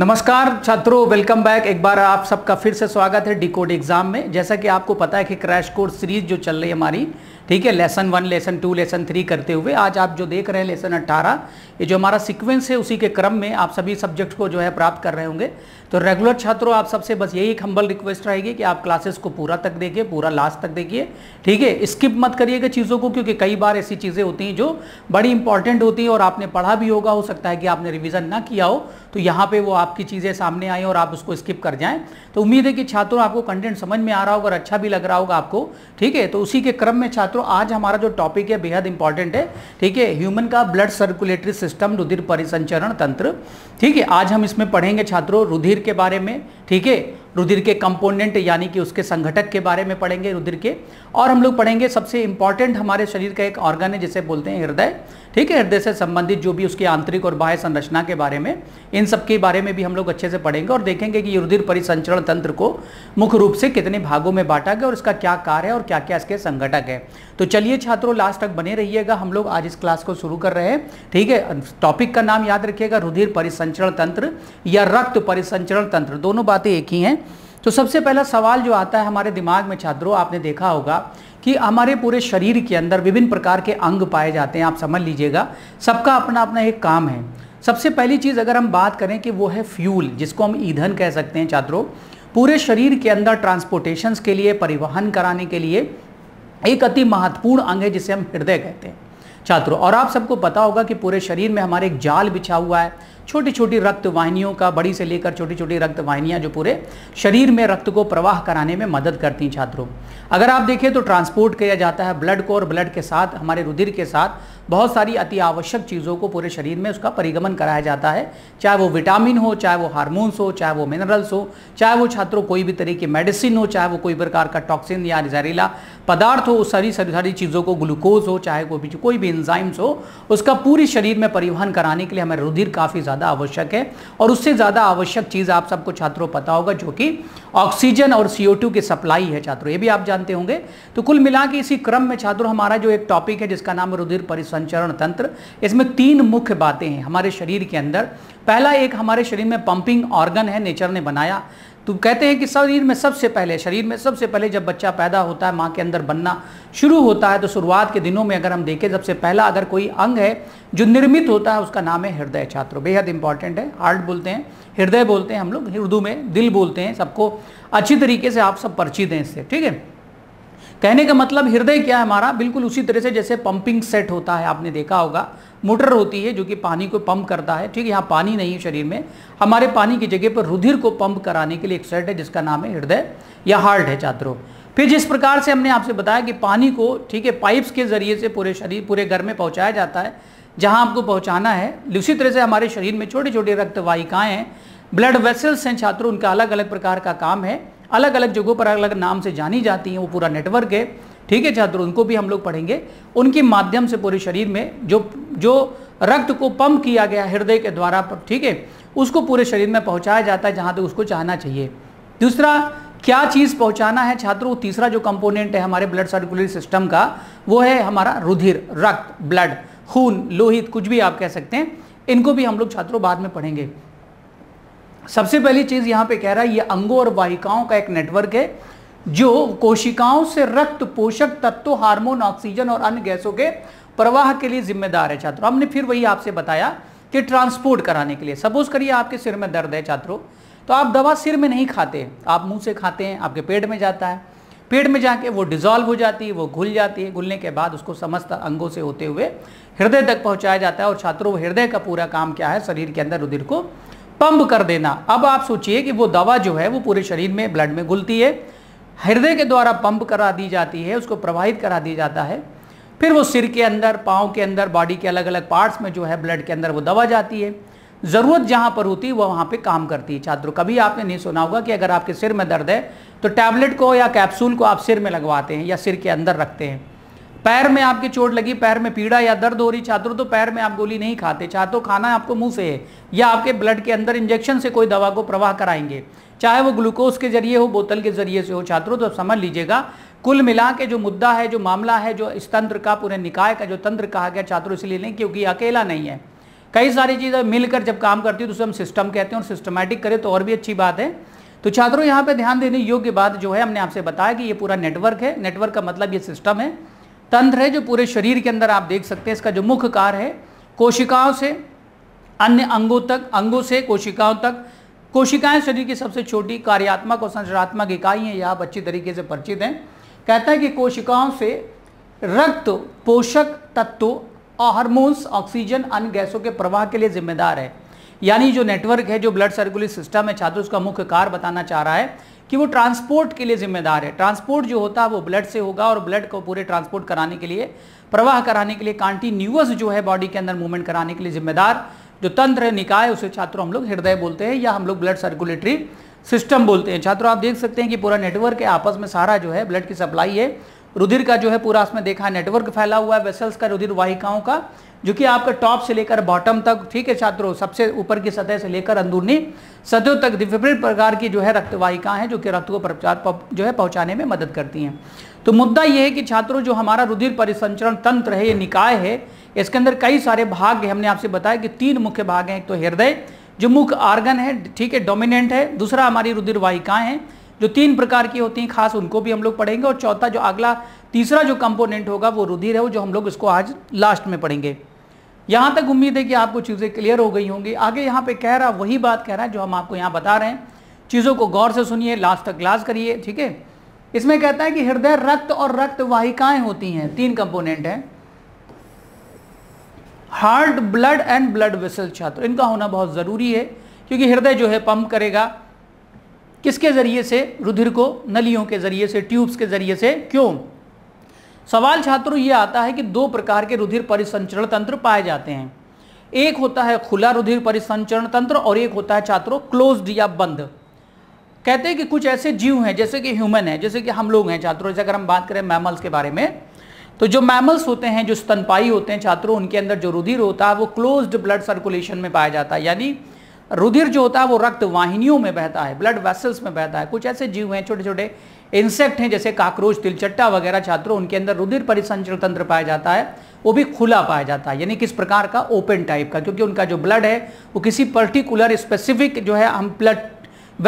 नमस्कार छात्रों welcome back एक बार आप सबका फिर से स्वागत है डिकोड एग्जाम में जैसा कि आपको पता है कि क्रैश कोर्स सीरीज जो चल रही है हमारी ठीक है lesson one lesson two lesson three करते हुए आज आप जो देख रहे हैं लेसन अट्ठारह ये जो हमारा सीक्वेंस है उसी के क्रम में आप सभी सब्जेक्ट को जो है प्राप्त कर रहे होंगे तो रेगुलर छात्रों आप सबसे बस यही एक हम्बल रिक्वेस्ट रहेगी कि आप क्लासेस को पूरा तक देखिए पूरा लास्ट तक देखिए ठीक है स्किप मत करिएगा चीज़ों को क्योंकि कई बार ऐसी चीज़ें होती हैं जो बड़ी इंपॉर्टेंट होती हैं और आपने पढ़ा भी होगा हो सकता है कि आपने रिविज़न ना किया हो तो यहाँ पर वो आपकी चीज़ें सामने आई और आप उसको स्किप कर जाएं तो उम्मीद है कि छात्रों आपको कंटेंट समझ में आ रहा होगा और अच्छा भी लग रहा होगा आपको ठीक है तो उसी के क्रम में छात्रों मित्रों आज हमारा जो टॉपिक है बेहद इंपॉर्टेंट है ठीक है ह्यूमन का ब्लड सर्कुलेटरी सिस्टम रुधिर परिसंचरण तंत्र ठीक है आज हम इसमें पढ़ेंगे छात्रों रुधिर के बारे में ठीक है रुधिर के कंपोनेंट यानी कि उसके संघटक के बारे में पढ़ेंगे रुधिर के और हम लोग पढ़ेंगे सबसे इंपॉर्टेंट हमारे शरीर का एक ऑर्गन है जिसे बोलते हैं हृदय ठीक है हृदय से संबंधित जो भी उसकी आंतरिक और बाह्य संरचना के बारे में इन सब के बारे में भी हम लोग अच्छे से पढ़ेंगे और देखेंगे कि रुधिर परिसंचरण तंत्र को मुख्य रूप से कितने भागों में बांटा गया और इसका क्या कार्य है और क्या क्या इसके संघटक है तो चलिए छात्रों लास्ट तक बने रहिएगा हम लोग आज इस क्लास को शुरू कर रहे हैं ठीक है टॉपिक का नाम याद रखिएगा रुधिर परिसंचरण तंत्र या रक्त परिसंचरण तंत्र दोनों बातें एक ही हैं तो सबसे पहला सवाल जो आता है हमारे दिमाग में छात्रों आपने देखा होगा कि हमारे पूरे शरीर के अंदर विभिन्न प्रकार के अंग पाए जाते हैं आप समझ लीजिएगा सबका अपना अपना एक काम है सबसे पहली चीज़ अगर हम बात करें कि वो है फ्यूल जिसको हम ईंधन कह सकते हैं छात्रों पूरे शरीर के अंदर ट्रांसपोर्टेशंस के लिए परिवहन कराने के लिए एक अति महत्वपूर्ण अंग है जिसे हम हृदय कहते हैं छात्रों और आप सबको पता होगा कि पूरे शरीर में हमारे एक जाल बिछा हुआ है छोटी छोटी रक्त वाहिनियों का बड़ी से लेकर छोटी छोटी रक्त वाहिनियाँ जो पूरे शरीर में रक्त को प्रवाह कराने में मदद करती हैं छात्रों अगर आप देखें तो ट्रांसपोर्ट किया जाता है ब्लड को और ब्लड के साथ हमारे रुधिर के साथ बहुत सारी अति आवश्यक चीज़ों को पूरे शरीर में उसका परिगमन कराया जाता है चाहे वो विटामिन हो चाहे वो हार्मोन्स हो चाहे वो मिनरल्स हो चाहे वो छात्रों कोई भी तरह की मेडिसिन हो चाहे वो कोई प्रकार का टॉक्सिन या जहरीला पदार्थ हो सारी सारी सारी चीज़ों को ग्लूकोज हो चाहे कोई भी कोई भी इंजाइम्स हो उसका पूरी शरीर में परिवहन कराने के लिए हमें रुधिर काफ़ी ज़्यादा आवश्यक है और उससे ज़्यादा आवश्यक चीज़ आप सबको छात्रों पता होगा जो कि ऑक्सीजन और सी की सप्लाई है छात्रों ये भी आप जानते होंगे तो कुल मिला के इसी क्रम में छात्रों हमारा जो एक टॉपिक है जिसका नाम है रुधिर परिसंचरण तंत्र इसमें तीन मुख्य बातें हैं हमारे शरीर के अंदर पहला एक हमारे शरीर में पंपिंग ऑर्गन है नेचर ने बनाया तो कहते हैं कि शरीर में सबसे पहले शरीर में सबसे पहले जब बच्चा पैदा होता है माँ के अंदर बनना शुरू होता है तो शुरुआत के दिनों में अगर हम देखें सबसे पहला अगर कोई अंग है जो निर्मित होता है उसका नाम है हृदय छात्रों बेहद इंपॉर्टेंट है हार्ट बोलते हैं हृदय बोलते हैं हम लोग उर्दू में दिल बोलते हैं सबको अच्छी तरीके से आप सब परिचित हैं इससे ठीक है कहने का मतलब हृदय क्या है हमारा बिल्कुल उसी तरह से जैसे पंपिंग सेट होता है आपने देखा होगा मोटर होती है जो कि पानी को पंप करता है ठीक है यहाँ पानी नहीं है शरीर में हमारे पानी की जगह पर रुधिर को पंप कराने के लिए एक सेट है जिसका नाम है हृदय या हार्ट है छात्रों फिर जिस प्रकार से हमने आपसे बताया कि पानी को ठीक है पाइप्स के जरिए से पूरे शरीर पूरे घर में पहुँचाया जाता है जहाँ आपको पहुँचाना है उसी तरह से हमारे शरीर में छोटी छोटी रक्तवाहिकाएँ हैं ब्लड वेसल्स हैं छात्रों उनका अलग अलग प्रकार का काम है अलग अलग जगहों पर अलग अलग नाम से जानी जाती हैं वो पूरा नेटवर्क है ठीक है छात्र उनको भी हम लोग पढ़ेंगे उनके माध्यम से पूरे शरीर में जो जो रक्त को पंप किया गया हृदय के द्वारा ठीक है उसको पूरे शरीर में पहुंचाया जाता है जहां तक उसको चाहना चाहिए दूसरा क्या चीज़ पहुंचाना है छात्रों तीसरा जो कंपोनेंट है हमारे ब्लड सर्कुलरी सिस्टम का वो है हमारा रुधिर रक्त ब्लड खून लोहित कुछ भी आप कह सकते हैं इनको भी हम लोग छात्रों बाद में पढ़ेंगे सबसे पहली चीज़ यहाँ पे कह रहा है ये अंगों और वाहिकाओं का एक नेटवर्क है जो कोशिकाओं से रक्त पोषक तत्व हार्मोन ऑक्सीजन और अन्य गैसों के प्रवाह के लिए जिम्मेदार है छात्रों हमने फिर वही आपसे बताया कि ट्रांसपोर्ट कराने के लिए सपोज करिए आपके सिर में दर्द है छात्रों तो आप दवा सिर में नहीं खाते आप मुंह से खाते हैं आपके पेट में जाता है पेट में जाके वो डिजॉल्व हो जाती है वो घुल जाती है घुलने के बाद उसको समस्त अंगों से होते हुए हृदय तक पहुंचाया जाता है और छात्रों हृदय का पूरा काम क्या है शरीर के अंदर रुधिर को पंप कर देना अब आप सोचिए कि वो दवा जो है वो पूरे शरीर में ब्लड में घुलती है हृदय के द्वारा पंप करा दी जाती है उसको प्रवाहित करा दिया जाता है फिर वो सिर के अंदर पाँव के अंदर बॉडी के अलग अलग पार्ट्स में जो है ब्लड के अंदर वो दवा जाती है ज़रूरत जहाँ पर होती है वह वहाँ पर काम करती है छात्रों कभी आपने नहीं सुना होगा कि अगर आपके सिर में दर्द है तो टैबलेट को या कैप्सूल को आप सिर में लगवाते हैं या सिर के अंदर रखते हैं पैर में आपके चोट लगी पैर में पीड़ा या दर्द हो रही छात्रों तो पैर में आप गोली नहीं खाते छात्रों खाना आपको मुंह से है या आपके ब्लड के अंदर इंजेक्शन से कोई दवा को प्रवाह कराएंगे चाहे वो ग्लूकोज के जरिए हो बोतल के जरिए से हो छात्रों तो समझ लीजिएगा कुल मिला के जो मुद्दा है जो मामला है जो इस तंत्र का पूरे निकाय का जो तंत्र कहा गया छात्रों इसलिए नहीं क्योंकि अकेला नहीं है कई सारी चीज़ें मिलकर जब काम करती है तो उसे हम सिस्टम कहते हैं और सिस्टमैटिक करें तो और भी अच्छी बात है तो छात्रों यहाँ पे ध्यान देने योग्य बात जो है हमने आपसे बताया कि ये पूरा नेटवर्क है नेटवर्क का मतलब ये सिस्टम है तंत्र है जो पूरे शरीर के अंदर आप देख सकते हैं इसका जो मुख्य कार है कोशिकाओं से अन्य अंगों तक अंगों से कोशिकाओं तक कोशिकाएं शरीर की सबसे छोटी कार्यात्मक और संरचनात्मक इकाई हैं यह आप अच्छी तरीके से परिचित हैं कहता है कि कोशिकाओं से रक्त पोषक तत्व और हार्मोन्स ऑक्सीजन अन्य गैसों के प्रवाह के लिए जिम्मेदार है यानी जो नेटवर्क है जो ब्लड सर्कुलेट सिस्टम है छात्र उसका मुख्य कार्य बताना चाह रहा है कि वो ट्रांसपोर्ट के लिए जिम्मेदार है ट्रांसपोर्ट जो होता है वो ब्लड से होगा और ब्लड को पूरे ट्रांसपोर्ट कराने के लिए प्रवाह कराने के लिए कॉन्टीन्यूअस जो है बॉडी के अंदर मूवमेंट कराने के लिए जिम्मेदार जो तंत्र है निकाय उसे छात्रों हम लोग हृदय बोलते हैं या हम लोग ब्लड सर्कुलेटरी सिस्टम बोलते हैं छात्रों आप देख सकते हैं कि पूरा नेटवर्क है आपस में सारा जो है ब्लड की सप्लाई है रुधिर का जो है पूरा उसमें देखा नेटवर्क फैला हुआ है वेसल्स का रुधिर वाहिकाओं का जो कि आपका टॉप से लेकर बॉटम तक ठीक है छात्रों सबसे ऊपर की सतह से लेकर अंदरूनी सतहों तक विभिन्न प्रकार की जो है रक्तवाहिका हैं जो कि रक्त को प्रचार जो है पहुंचाने में मदद करती हैं तो मुद्दा यह है कि छात्रों जो हमारा रुधिर परिसंचरण तंत्र है ये निकाय है इसके अंदर कई सारे भाग हमने आपसे बताया कि तीन मुख्य भाग हैं एक तो हृदय जो मुख्य आर्गन है ठीक है डोमिनेंट है दूसरा हमारी रुधिर वाहिकाएँ हैं जो तीन प्रकार की होती हैं खास उनको भी हम लोग पढ़ेंगे और चौथा जो अगला तीसरा जो कंपोनेंट होगा वो रुधिर है वो जो हम लोग इसको आज लास्ट में पढ़ेंगे यहां तक उम्मीद है कि आपको चीज़ें क्लियर हो गई होंगी आगे यहां पे कह रहा वही बात कह रहा है जो हम आपको यहां बता रहे हैं चीज़ों को गौर से सुनिए लास्ट तक क्लास करिए ठीक है इसमें कहता है कि हृदय रक्त और रक्त वाहिकाएं होती हैं तीन कंपोनेंट हैं heart blood and blood vessel छात्र इनका होना बहुत ज़रूरी है क्योंकि हृदय जो है पंप करेगा किसके ज़रिए से रुधिर को नलियों के ज़रिए से ट्यूब्स के ज़रिए से क्यों सवाल छात्रों ये आता है कि दो प्रकार के रुधिर परिसंचरण तंत्र पाए जाते हैं एक होता है खुला रुधिर परिसंचरण तंत्र और एक होता है छात्रों क्लोज्ड या बंद कहते हैं कि कुछ ऐसे जीव हैं जैसे कि ह्यूमन है जैसे कि हम लोग हैं छात्रों जैसे अगर हम बात करें मैमल्स के बारे में तो जो मैमल्स होते हैं जो स्तनपाई होते हैं छात्रों उनके अंदर जो रुधिर होता है वो क्लोज्ड ब्लड सर्कुलेशन में पाया जाता है यानी रुधिर जो होता है वो रक्त वाहिनियों में बहता है ब्लड वेसल्स में बहता है कुछ ऐसे जीव हैं छोटे छोटे इंसेक्ट हैं जैसे काकरोच तिलचट्टा वगैरह छात्रों उनके अंदर रुधिर परिसंचरण तंत्र पाया जाता है वो भी खुला पाया जाता है यानी किस प्रकार का ओपन टाइप का क्योंकि उनका जो ब्लड है वो किसी पर्टिकुलर स्पेसिफिक जो है हम ब्लड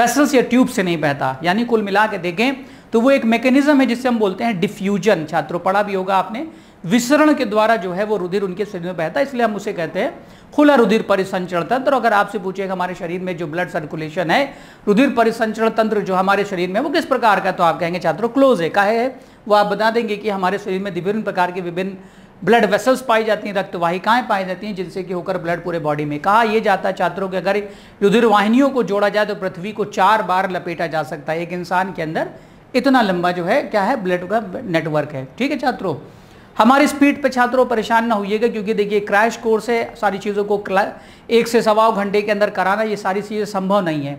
वेसल्स या ट्यूब से नहीं बहता यानी कुल मिला के देखें तो वो एक मैकेनिज्म है जिससे हम बोलते हैं डिफ्यूजन छात्रों पढ़ा भी होगा आपने विसरण के द्वारा जो है वो रुधिर उनके शरीर में बहता है इसलिए हम उसे कहते हैं खुला रुधिर परिसंचरण तंत्र अगर आपसे पूछेगा हमारे शरीर में जो ब्लड सर्कुलेशन है रुधिर परिसंचरण तंत्र जो हमारे शरीर में वो किस प्रकार का तो आप कहेंगे छात्रों क्लोज है का है वो आप बता देंगे कि हमारे शरीर में विभिन्न प्रकार के विभिन्न ब्लड वेसल्स पाई जाती हैं रक्तवाहिकाएं पाई जाती हैं जिनसे कि होकर ब्लड पूरे बॉडी में कहा यह जाता है छात्रों के अगर रुधिर वाहिनियों को जोड़ा जाए तो पृथ्वी को चार बार लपेटा जा सकता है एक इंसान के अंदर इतना लंबा जो है क्या है ब्लड का नेटवर्क है ठीक है छात्रों हमारी स्पीड पे छात्रों परेशान ना होइएगा क्योंकि देखिए क्रैश कोर्स है सारी चीज़ों को एक से सवा घंटे के अंदर कराना ये सारी चीज़ें संभव नहीं है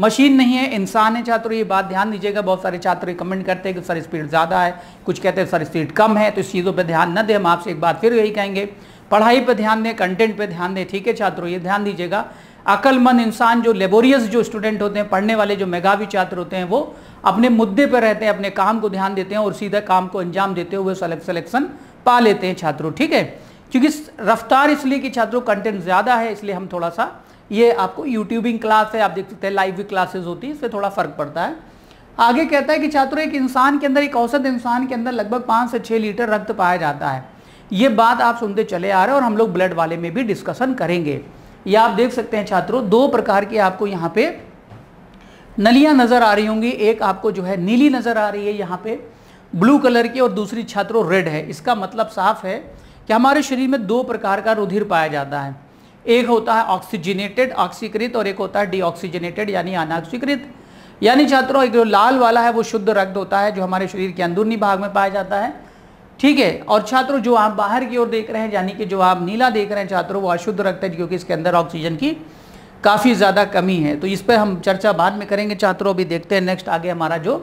मशीन नहीं है इंसान है छात्रों ये बात ध्यान दीजिएगा बहुत सारे छात्र कमेंट करते हैं कि सर स्पीड ज़्यादा है कुछ कहते हैं सर स्पीड कम है तो इस चीज़ों पर ध्यान न दें हम आपसे एक बात फिर यही कहेंगे पढ़ाई पर ध्यान दें कंटेंट पर ध्यान दें ठीक है छात्रों ये ध्यान दीजिएगा अकलमंद इंसान जो लेबोरियस जो स्टूडेंट होते हैं पढ़ने वाले जो मेगावी छात्र होते हैं वो अपने मुद्दे पर रहते हैं अपने काम को ध्यान देते हैं और सीधा काम को अंजाम देते हुए सिलेक्शन पा लेते हैं छात्रों ठीक है क्योंकि रफ्तार इसलिए कि छात्रों कंटेंट ज़्यादा है इसलिए हम थोड़ा सा ये आपको यूट्यूबिंग क्लास है आप देख सकते हैं लाइव भी क्लासेज होती है इससे थोड़ा फर्क पड़ता है आगे कहता है कि छात्रों एक इंसान के अंदर एक औसत इंसान के अंदर लगभग पाँच से छः लीटर रक्त पाया जाता है ये बात आप सुनते चले आ रहे हैं और हम लोग ब्लड वाले में भी डिस्कशन करेंगे या आप देख सकते हैं छात्रों दो प्रकार के आपको यहाँ पे नलियां नज़र आ रही होंगी एक आपको जो है नीली नज़र आ रही है यहाँ पे ब्लू कलर की और दूसरी छात्रों रेड है इसका मतलब साफ है कि हमारे शरीर में दो प्रकार का रुधिर पाया जाता है एक होता है ऑक्सीजनेटेड ऑक्सीकृत और एक होता है डीऑक्सीजनेटेड यानी अनाक्सीकृत यानी छात्रों एक जो लाल वाला है वो शुद्ध रक्त होता है जो हमारे शरीर के अंदरूनी भाग में पाया जाता है ठीक है और छात्रों जो आप बाहर की ओर देख रहे हैं यानी कि जो आप नीला देख रहे हैं छात्रों वो अशुद्ध रक्त है क्योंकि इसके अंदर ऑक्सीजन की काफ़ी ज़्यादा कमी है तो इस पर हम चर्चा बाद में करेंगे छात्रों अभी देखते हैं नेक्स्ट आगे हमारा जो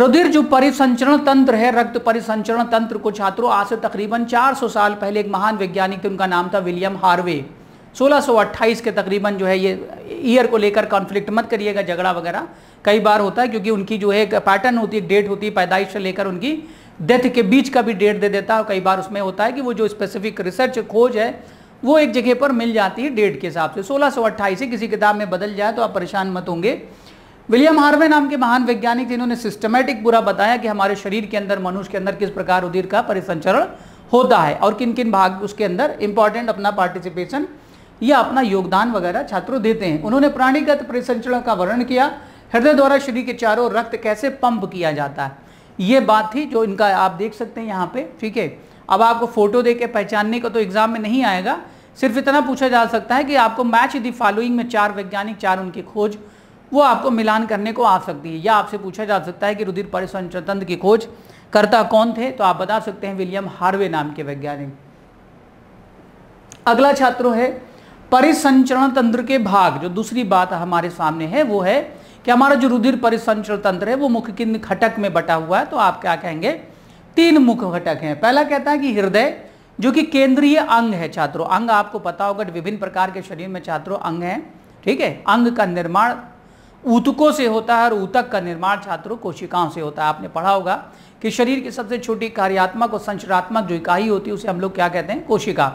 रुधिर जो परिसंचरण तंत्र है रक्त परिसंचरण तंत्र को छात्रों आज से तकरीबन 400 साल पहले एक महान वैज्ञानिक थे उनका नाम था विलियम हार्वे 1628 के तकरीबन जो है ये ईयर को लेकर कॉन्फ्लिक्ट मत करिएगा झगड़ा वगैरह कई बार होता है क्योंकि उनकी जो है पैटर्न होती है डेट होती है पैदाइश से लेकर उनकी डेथ के बीच का भी डेट दे देता है कई बार उसमें होता है कि वो जो स्पेसिफिक रिसर्च खोज है वो एक जगह पर मिल जाती है डेट के हिसाब से सोलह सौ से किसी किताब में बदल जाए तो आप परेशान मत होंगे विलियम हार्वे नाम के महान वैज्ञानिक जिन्होंने सिस्टमेटिक पूरा बताया कि हमारे शरीर के अंदर मनुष्य के अंदर किस प्रकार उदीर का परिसंचरण होता है और किन किन भाग उसके अंदर इंपॉर्टेंट अपना पार्टिसिपेशन या अपना योगदान वगैरह छात्रों देते हैं उन्होंने प्राणीगत परिसंचरण का वर्णन किया हृदय द्वारा शरीर के चारों रक्त कैसे पंप किया जाता है ये बात थी जो इनका आप देख सकते हैं यहाँ पे ठीक है अब आपको फोटो दे के पहचानने का तो एग्जाम में नहीं आएगा सिर्फ इतना पूछा जा सकता है कि आपको मैच दी फॉलोइंग में चार वैज्ञानिक चार उनकी खोज वो आपको मिलान करने को आ सकती है या आपसे पूछा जा सकता है कि रुधिर परिसंचतंत्र की खोज करता कौन थे तो आप बता सकते हैं विलियम हार्वे नाम के वैज्ञानिक अगला छात्रों है परिसंचरण तंत्र के भाग जो दूसरी बात हमारे सामने है वो है कि हमारा जो रुधिर परिसंचरण तंत्र है वो मुख्य किन घटक में बटा हुआ है तो आप क्या कहेंगे तीन मुख्य घटक हैं पहला कहता है कि हृदय जो कि केंद्रीय अंग है छात्रों अंग आपको पता होगा विभिन्न प्रकार के शरीर में छात्रों अंग हैं ठीक है अंग का निर्माण ऊतकों से होता है और ऊतक का निर्माण छात्रों कोशिकाओं से होता है आपने पढ़ा होगा कि शरीर की सबसे छोटी कार्यात्मक और संचरात्मक जो इकाई होती है उसे हम लोग क्या कहते हैं कोशिका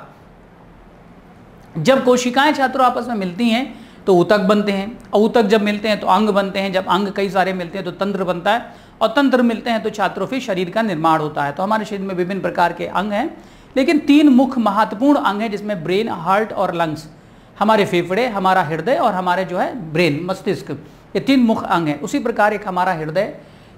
जब कोशिकाएं छात्रों आपस में मिलती हैं तो उतक बनते हैं और उतक जब मिलते हैं तो अंग बनते हैं जब अंग कई सारे मिलते हैं तो तंत्र बनता है और तंत्र मिलते हैं तो छात्रों फिर शरीर का निर्माण होता है तो हमारे शरीर में विभिन्न प्रकार के अंग हैं लेकिन तीन मुख्य महत्वपूर्ण अंग हैं जिसमें ब्रेन हार्ट और लंग्स हमारे फेफड़े हमारा हृदय और हमारे जो है ब्रेन मस्तिष्क ये तीन मुख्य अंग हैं उसी प्रकार एक हमारा हृदय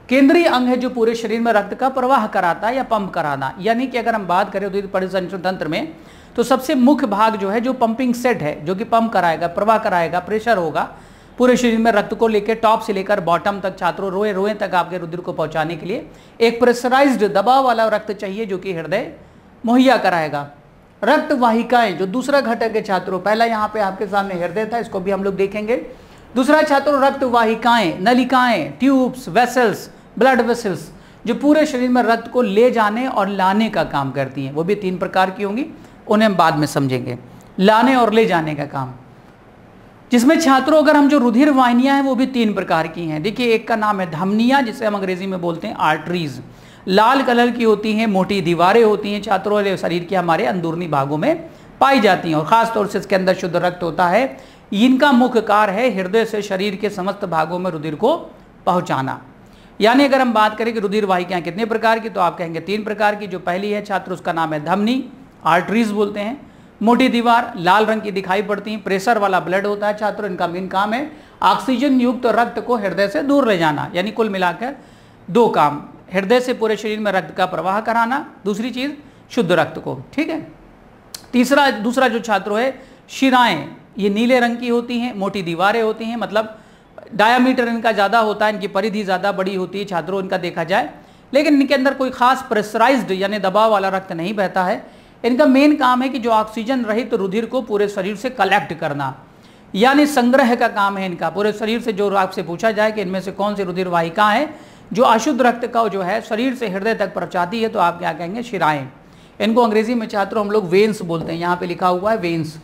केंद्रीय अंग है जो पूरे शरीर में रक्त का प्रवाह कराता है या पंप कराना यानी कि अगर हम बात करें तो परिसंचरण तंत्र में तो सबसे मुख्य भाग जो है जो पंपिंग सेट है जो कि पंप कराएगा प्रवाह कराएगा प्रेशर होगा पूरे शरीर में रक्त को लेकर टॉप से लेकर बॉटम तक छात्रों रोए रोए तक आपके रुद्र को पहुंचाने के लिए एक प्रेशराइज्ड दबाव वाला रक्त चाहिए जो कि हृदय मुहैया कराएगा रक्त वाहिकाएं जो दूसरा घटक है छात्रों पहला यहाँ पे आपके सामने हृदय था इसको भी हम लोग देखेंगे दूसरा छात्रों रक्त वाहिकाएं नलिकाएं ट्यूब्स वेसल्स ब्लड वेसल्स जो पूरे शरीर में रक्त को ले जाने और लाने का काम करती हैं वो भी तीन प्रकार की होंगी उन्हें हम बाद में समझेंगे लाने और ले जाने का काम जिसमें छात्रों अगर हम जो रुधिर वाहिनियाँ हैं वो भी तीन प्रकार की हैं देखिए एक का नाम है धमनिया जिसे हम अंग्रेजी में बोलते हैं आर्टरीज लाल कलर की होती हैं मोटी दीवारें होती हैं छात्रों वाले शरीर के हमारे अंदरूनी भागों में पाई जाती हैं और ख़ासतौर से इसके अंदर शुद्ध रक्त होता है इनका मुख्य कार्य है हृदय से शरीर के समस्त भागों में रुधिर को पहुँचाना यानी अगर हम बात करें कि रुधिर वाहिकाएँ कितने प्रकार की तो आप कहेंगे तीन प्रकार की जो पहली है छात्र उसका नाम है धमनी आर्टरीज बोलते हैं मोटी दीवार लाल रंग की दिखाई पड़ती है प्रेशर वाला ब्लड होता है छात्र इनका मेन काम है ऑक्सीजन युक्त तो रक्त को हृदय से दूर ले जाना यानी कुल मिलाकर दो काम हृदय से पूरे शरीर में रक्त का प्रवाह कराना दूसरी चीज़ शुद्ध रक्त को ठीक है तीसरा दूसरा जो छात्र है शिराएं ये नीले रंग की होती हैं मोटी दीवारें होती हैं मतलब डायामीटर इनका ज़्यादा होता है इनकी परिधि ज़्यादा बड़ी होती है छात्रों इनका देखा जाए लेकिन इनके अंदर कोई खास प्रेशराइज्ड यानी दबाव वाला रक्त नहीं बहता है इनका मेन काम है कि जो ऑक्सीजन रहित रुधिर को पूरे शरीर से कलेक्ट करना यानी संग्रह का काम है इनका पूरे शरीर से जो आपसे पूछा जाए कि इनमें से कौन सी रुधिर वाहिका है जो अशुद्ध रक्त का जो है शरीर से हृदय तक पहुँचाती है तो आप क्या कहेंगे शिराएं इनको अंग्रेजी में छात्रों हम लोग वेन्स बोलते हैं यहाँ पे लिखा हुआ है वेन्स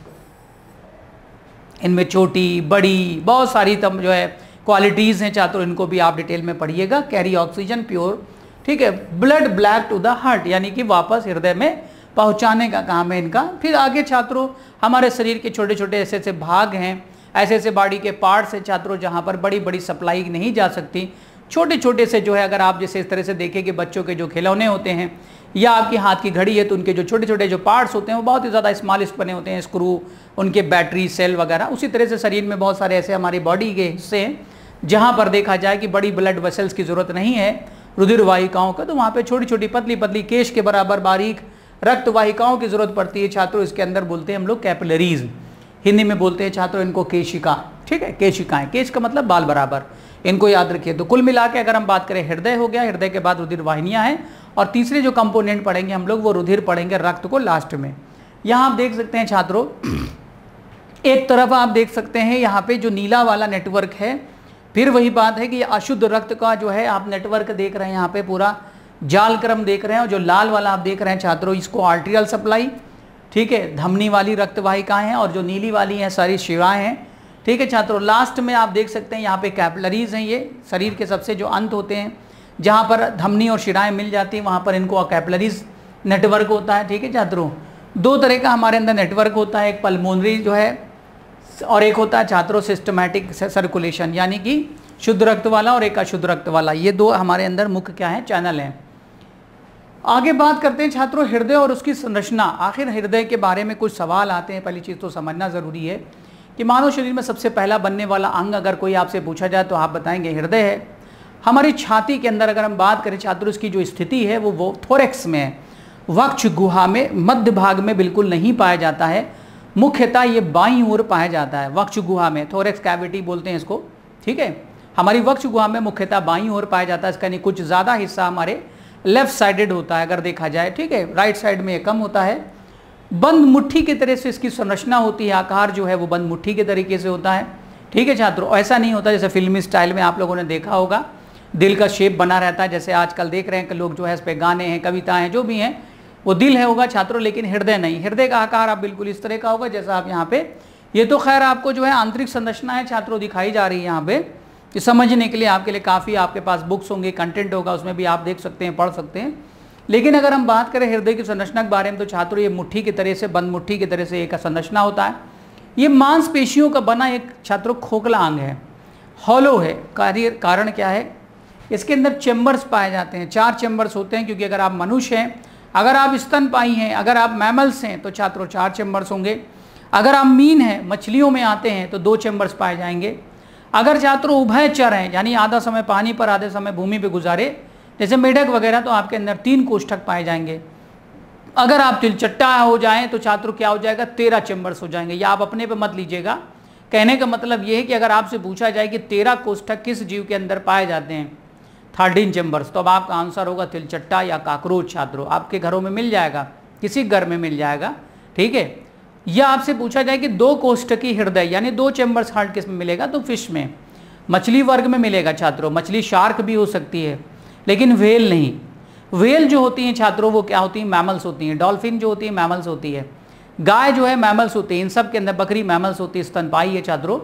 इनमें छोटी बड़ी बहुत सारी तम जो है क्वालिटीज़ हैं छात्रों इनको भी आप डिटेल में पढ़िएगा कैरी ऑक्सीजन प्योर ठीक है blood back to the heart यानी कि वापस हृदय में पहुंचाने का काम है इनका फिर आगे छात्रों हमारे शरीर के छोटे छोटे ऐसे ऐसे भाग हैं ऐसे ऐसे बॉडी के पार्ट्स हैं छात्रों जहाँ पर बड़ी बड़ी सप्लाई नहीं जा सकती छोटे छोटे से जो है अगर आप जैसे इस तरह से देखें कि बच्चों के जो खिलौने होते हैं या आपके हाथ की घड़ी है तो उनके जो छोटे छोटे जो पार्ट्स होते हैं वो बहुत ही ज़्यादा स्मॉलेस्ट बने होते हैं स्क्रू उनके बैटरी सेल वगैरह उसी तरह से शरीर में बहुत सारे ऐसे हमारे बॉडी के हिस्से हैं जहाँ पर देखा जाए कि बड़ी ब्लड वेसल्स की ज़रूरत नहीं है रुधिर वाहिकाओं का तो वहाँ पर छोटी छोटी पतली पतली केश के बराबर बारीक रक्त वाहिकाओं की जरूरत पड़ती है छात्रों इसके अंदर बोलते हैं हम लोग कैपिलरीज हिंदी में बोलते हैं छात्रों इनको केशिका ठीक है केशिकाएं केश का मतलब बाल बराबर इनको याद रखिए तो कुल मिला के अगर हम बात करें हृदय हो गया हृदय के बाद रुधिर वाहिनियाँ हैं और तीसरे जो कंपोनेंट पढ़ेंगे हम लोग वो रुधिर पढ़ेंगे रक्त को लास्ट में यहाँ आप देख सकते हैं छात्रों एक तरफ आप देख सकते हैं यहाँ पे जो नीला वाला नेटवर्क है फिर वही बात है कि अशुद्ध रक्त का जो है आप नेटवर्क देख रहे हैं यहाँ पे पूरा जाल क्रम देख रहे हैं और जो लाल वाला आप देख रहे हैं छात्रों इसको आर्ट्रियल सप्लाई ठीक है धमनी वाली रक्तवाहिकाएं हैं और जो नीली वाली हैं सारी शिवाएं हैं ठीक है छात्रों लास्ट में आप देख सकते हैं यहाँ पे कैपलरीज हैं ये शरीर के सबसे जो अंत होते हैं जहाँ पर धमनी और शिराएं मिल जाती हैं वहाँ पर इनको कैपलरीज नेटवर्क होता है ठीक है छात्रों दो तरह का हमारे अंदर नेटवर्क होता है एक पल्मोनरी जो है और एक होता है छात्रों सिस्टमैटिक सर्कुलेशन यानी कि शुद्ध रक्त वाला और एक अशुद्ध रक्त वाला ये दो हमारे अंदर मुख्य क्या है चैनल हैं आगे बात करते हैं छात्रों हृदय और उसकी संरचना आखिर हृदय के बारे में कुछ सवाल आते हैं पहली चीज़ तो समझना ज़रूरी है कि मानव शरीर में सबसे पहला बनने वाला अंग अगर कोई आपसे पूछा जाए तो आप बताएंगे हृदय है हमारी छाती के अंदर अगर हम बात करें छात्र उसकी जो स्थिति है वो वो थोरेक्स में है वक्ष गुहा में मध्य भाग में बिल्कुल नहीं पाया जाता है मुख्यतः ये बाई ओर पाया जाता है वक्ष गुहा में थोरेक्स कैविटी बोलते हैं इसको ठीक है हमारी वक्ष गुहा में मुख्यतः बाई ओर पाया जाता है इसका नहीं कुछ ज़्यादा हिस्सा हमारे लेफ्ट साइडेड होता है अगर देखा जाए ठीक है राइट साइड में ये कम होता है बंद मुट्ठी की तरह से इसकी संरचना होती है आकार जो है वो बंद मुट्ठी के तरीके से होता है ठीक है छात्रों ऐसा नहीं होता जैसे फिल्मी स्टाइल में आप लोगों ने देखा होगा दिल का शेप बना रहता है जैसे आजकल देख रहे हैं कि लोग जो है इस पर गाने हैं कविताएं हैं जो भी हैं वो दिल है होगा छात्रों लेकिन हृदय नहीं हृदय का आकार आप बिल्कुल इस तरह का होगा जैसा आप यहाँ पे ये तो खैर आपको जो है आंतरिक संरचना है छात्रों दिखाई जा रही है यहाँ पे ये समझने के लिए आपके लिए काफ़ी आपके पास बुक्स होंगे कंटेंट होगा उसमें भी आप देख सकते हैं पढ़ सकते हैं लेकिन अगर हम बात करें हृदय की संरचना के बारे में तो छात्रों ये मुट्ठी की तरह से बंद मुट्ठी की तरह से एक संरचना होता है ये मांसपेशियों का बना एक छात्रों खोखला अंग है हॉलो है कार्य कारण क्या है इसके अंदर चैम्बर्स पाए जाते हैं चार चैम्बर्स होते हैं क्योंकि अगर आप मनुष्य हैं अगर आप स्तन पाई हैं अगर आप मैमल्स हैं तो छात्रों चार चैम्बर्स होंगे अगर आप मीन हैं मछलियों में आते हैं तो दो चैम्बर्स पाए जाएंगे अगर छात्र उभय चर हैं यानी आधा समय पानी पर आधे समय भूमि पर गुजारे जैसे मेढक वगैरह तो आपके अंदर तीन कोष्ठक पाए जाएंगे अगर आप तिलचट्टा हो जाएं तो छात्र क्या हो जाएगा तेरह चैम्बर्स हो जाएंगे या आप अपने पे मत लीजिएगा कहने का मतलब यह है कि अगर आपसे पूछा जाए कि तेरह कोष्ठक किस जीव के अंदर पाए जाते हैं थर्टीन चैम्बर्स तो अब आपका आंसर होगा तिलचट्टा या काकरोच छात्रों आपके घरों में मिल जाएगा किसी घर में मिल जाएगा ठीक है या आपसे पूछा जाए कि दो की हृदय यानी दो चैम्बर्स हार्ट किस में मिलेगा तो फिश में मछली वर्ग में मिलेगा छात्रों मछली शार्क भी हो सकती है लेकिन व्हेल नहीं व्हेल जो होती हैं छात्रों वो क्या होती हैं मैमल्स होती हैं डॉल्फिन जो होती है मैमल्स होती है गाय जो है मैमल्स होती है इन सब के अंदर बकरी मैमल्स होती है स्तनपाई है छात्रों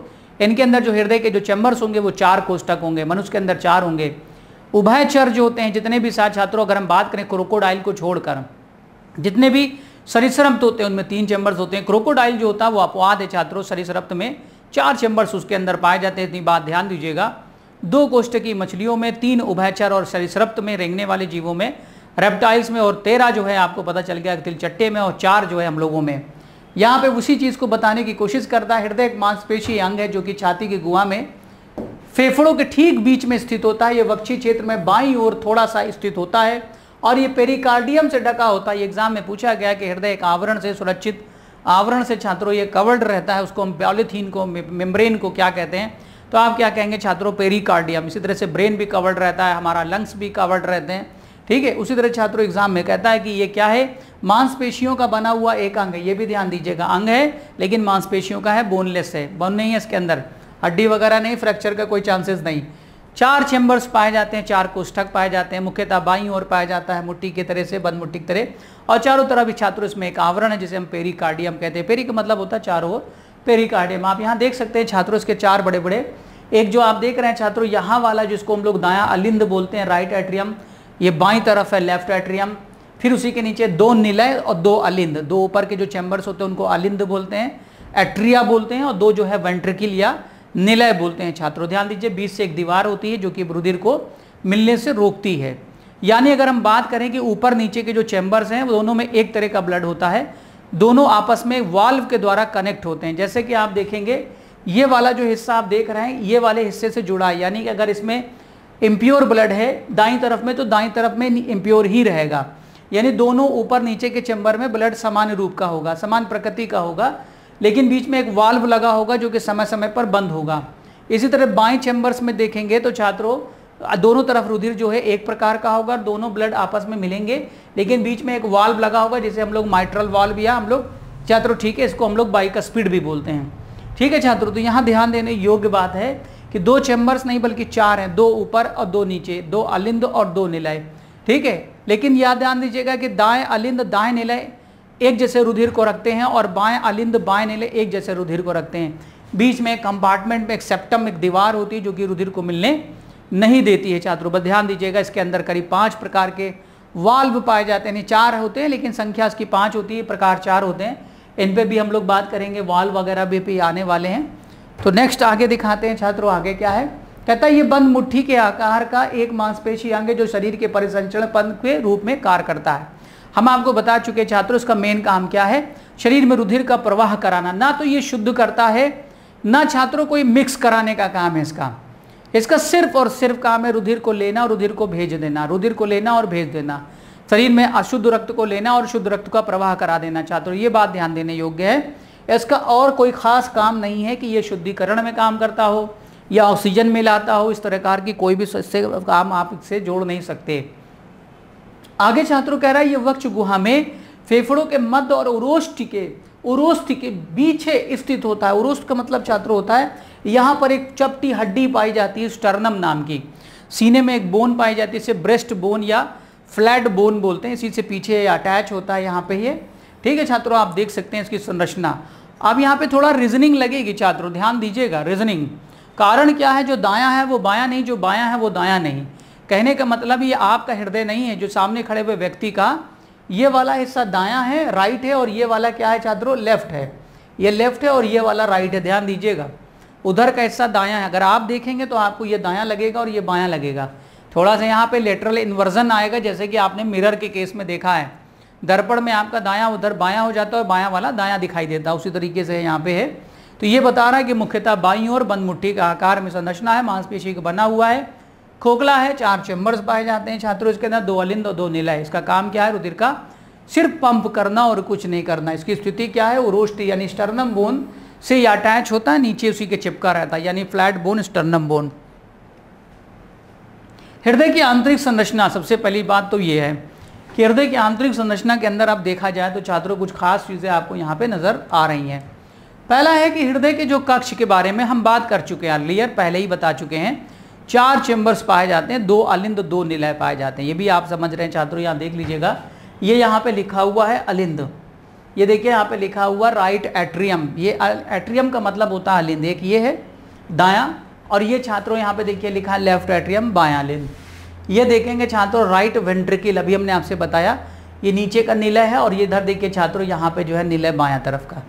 इनके अंदर जो हृदय के जो चैम्बर्स होंगे वो चार कोष्टक होंगे मनुष्य के अंदर चार होंगे उभयचर जो होते हैं जितने भी सात छात्रों अगर हम बात करें क्रोकोडाइल को छोड़कर जितने भी सरिसरप्त तो होते हैं उनमें तीन चैम्बर्स होते हैं क्रोकोडाइल जो होता है वो अपवाद है छात्रों सरिसरप्त में चार चैम्बर्स उसके अंदर पाए जाते हैं इतनी बात ध्यान दीजिएगा दो कोष्ठ की मछलियों में तीन उभयचर और सरिसरप्त में रेंगने वाले जीवों में रेप्टाइल्स में और तेरह जो है आपको पता चल गया तिलचट्टे में और चार जो है हम लोगों में यहाँ पे उसी चीज़ को बताने की कोशिश करता है हृदय एक मांसपेशी अंग है जो कि छाती की गुहा में फेफड़ों के ठीक बीच में स्थित होता है ये वक्षी क्षेत्र में बाई और थोड़ा सा स्थित होता है और ये पेरिकार्डियम से ढका होता है एग्जाम में पूछा गया कि हृदय एक आवरण से सुरक्षित आवरण से छात्रों ये कवर्ड रहता है उसको हम पॉलीथीन को मेम्ब्रेन को क्या कहते हैं तो आप क्या कहेंगे छात्रों पेरिकार्डियम इसी तरह से ब्रेन भी कवर्ड रहता है हमारा लंग्स भी कवर्ड रहते हैं ठीक है उसी तरह छात्रों एग्जाम में कहता है कि ये क्या है मांसपेशियों का बना हुआ एक अंग है ये भी ध्यान दीजिएगा अंग है लेकिन मांसपेशियों का है बोनलेस है बोन नहीं है इसके अंदर हड्डी वगैरह नहीं फ्रैक्चर का कोई चांसेस नहीं चार चैम्बर्स पाए जाते हैं चार कोष्ठक पाए जाते हैं मुख्यतः बाई ओर पाया जाता है मुट्ठी की तरह से बंद मुट्ठी की तरह और चारों तरफ भी छात्र इसमें एक आवरण है जिसे हम कार्डियम कहते हैं पेरी का मतलब होता है चारों ओर कार्डियम आप यहाँ देख सकते हैं छात्रों इसके चार बड़े बड़े एक जो आप देख रहे हैं छात्रों यहाँ वाला जिसको हम लोग दाया अलिंद बोलते हैं राइट एट्रियम ये बाई तरफ है लेफ्ट एट्रियम फिर उसी के नीचे दो निलय और दो अलिंद दो ऊपर के जो चैम्बर्स होते हैं उनको अलिंद बोलते हैं एट्रिया बोलते हैं और दो जो है वेंट्रिकिल या निलय बोलते हैं छात्रों ध्यान दीजिए बीच से एक दीवार होती है जो कि रुधिर को मिलने से रोकती है यानी अगर हम बात करें कि ऊपर नीचे के जो चैम्बर्स हैं दोनों में एक तरह का ब्लड होता है दोनों आपस में वाल्व के द्वारा कनेक्ट होते हैं जैसे कि आप देखेंगे ये वाला जो हिस्सा आप देख रहे हैं ये वाले हिस्से से जुड़ा है यानी कि अगर इसमें इम्प्योर ब्लड है दाई तरफ में तो दाई तरफ में इम्प्योर ही रहेगा यानी दोनों ऊपर नीचे के चैम्बर में ब्लड समान रूप का होगा समान प्रकृति का होगा लेकिन बीच में एक वाल्व लगा होगा जो कि समय समय पर बंद होगा इसी तरह बाएं चैम्बर्स में देखेंगे तो छात्रों दोनों तरफ रुधिर जो है एक प्रकार का होगा दोनों ब्लड आपस में मिलेंगे लेकिन बीच में एक वाल्व लगा होगा जिसे हम लोग माइट्रल वाल्व या हम लोग छात्रों ठीक है इसको हम लोग बाइक का स्पीड भी बोलते हैं ठीक है छात्रों तो यहाँ ध्यान देने योग्य बात है कि दो चैम्बर्स नहीं बल्कि चार हैं दो ऊपर और दो नीचे दो अलिंद और दो निलय ठीक है लेकिन याद ध्यान दीजिएगा कि दाएं अलिंद दाएं निलय एक जैसे रुधिर को रखते हैं और बाएं अलिंद बाएं नीले एक जैसे रुधिर को रखते हैं बीच में कंपार्टमेंट में एक सेप्टम एक दीवार होती है जो कि रुधिर को मिलने नहीं देती है छात्रों पर ध्यान दीजिएगा इसके अंदर करीब पांच प्रकार के वाल्व पाए जाते हैं चार होते हैं लेकिन संख्या इसकी पाँच होती है प्रकार चार होते हैं इन पर भी हम लोग बात करेंगे वाल्व वगैरह भी भी आने वाले हैं तो नेक्स्ट आगे दिखाते हैं छात्रों आगे क्या है कहता है ये बंद मुट्ठी के आकार का एक मांसपेशी अंग जो शरीर के परिसंचरण पंद के रूप में कार्य करता है हम आपको बता चुके छात्रों इसका मेन काम क्या है शरीर में रुधिर का प्रवाह कराना ना तो ये शुद्ध करता है ना छात्रों को ये मिक्स कराने का काम है इसका इसका सिर्फ और सिर्फ काम है रुधिर को लेना और रुधिर को भेज देना रुधिर को लेना और भेज देना शरीर में अशुद्ध रक्त को लेना और शुद्ध रक्त का प्रवाह करा देना छात्रों ये बात ध्यान देने योग्य है इसका और कोई खास काम नहीं है कि ये शुद्धिकरण में काम करता हो या ऑक्सीजन में लाता हो इस प्रकार की कोई भी काम आप इससे जोड़ नहीं सकते आगे छात्रों कह रहा है ये वक्ष गुहा में फेफड़ों के मध्य और उरोष्ठ के उरोस्थ के पीछे स्थित होता है उरोष्ट का मतलब छात्र होता है यहाँ पर एक चपटी हड्डी पाई जाती है स्टर्नम नाम की सीने में एक बोन पाई जाती है इसे ब्रेस्ट बोन या फ्लैट बोन बोलते हैं इसी से पीछे अटैच होता है यहाँ पे ये ठीक है छात्रों आप देख सकते हैं इसकी संरचना अब यहाँ पे थोड़ा रीजनिंग लगेगी छात्रों ध्यान दीजिएगा रीजनिंग कारण क्या है जो दाया है वो बाया नहीं जो बाया है वो दाया नहीं कहने का मतलब ये आपका हृदय नहीं है जो सामने खड़े हुए व्यक्ति का ये वाला हिस्सा दायां है राइट है और ये वाला क्या है छात्रों लेफ्ट है ये लेफ्ट है और ये वाला राइट है ध्यान दीजिएगा उधर का हिस्सा दायां है अगर आप देखेंगे तो आपको ये दायां लगेगा और ये बायां लगेगा थोड़ा सा यहाँ पे लेटरल इन्वर्जन आएगा जैसे कि आपने मिरर के केस में देखा है दर्पण में आपका दायां उधर बायां हो जाता है और बायां वाला दायां दिखाई देता है उसी तरीके से यहाँ पे है तो ये बता रहा है कि मुख्यतः बाई और बंद मुट्ठी का आकार में संरचना है मांसपेशी का बना हुआ है खोखला है चार चेम्बर्स पाए जाते हैं छात्रों इसके अंदर दो अलिंद और दो नीला है इसका काम क्या है रुधिर का सिर्फ पंप करना और कुछ नहीं करना इसकी स्थिति क्या है उरोष्ट यानी स्टर्नम बोन से ये अटैच होता है नीचे उसी के चिपका रहता है यानी फ्लैट बोन स्टर्नम बोन हृदय की आंतरिक संरचना सबसे पहली बात तो ये है कि हृदय की आंतरिक संरचना के अंदर आप देखा जाए तो छात्रों कुछ खास चीज़ें आपको यहाँ पे नज़र आ रही हैं पहला है कि हृदय के जो कक्ष के बारे में हम बात कर चुके हैं लेयर पहले ही बता चुके हैं चार चेंबर्स पाए जाते हैं दो अलिंद दो निलय पाए जाते हैं ये भी आप समझ रहे हैं छात्रों यहाँ देख लीजिएगा ये यहाँ पे लिखा हुआ है अलिंद ये देखिए यहाँ पे लिखा हुआ राइट एट्रियम ये एट्रियम का मतलब होता है अलिंद एक ये है दाया और ये छात्रों यहाँ पे देखिए लिखा है लेफ्ट एट्रियम बाया लिंद ये देखेंगे छात्रों राइट वेंट्रिकल अभी हमने आपसे बताया ये नीचे का निलय है और ये इधर देखिए छात्रों यहाँ पे जो है निलय बाया तरफ का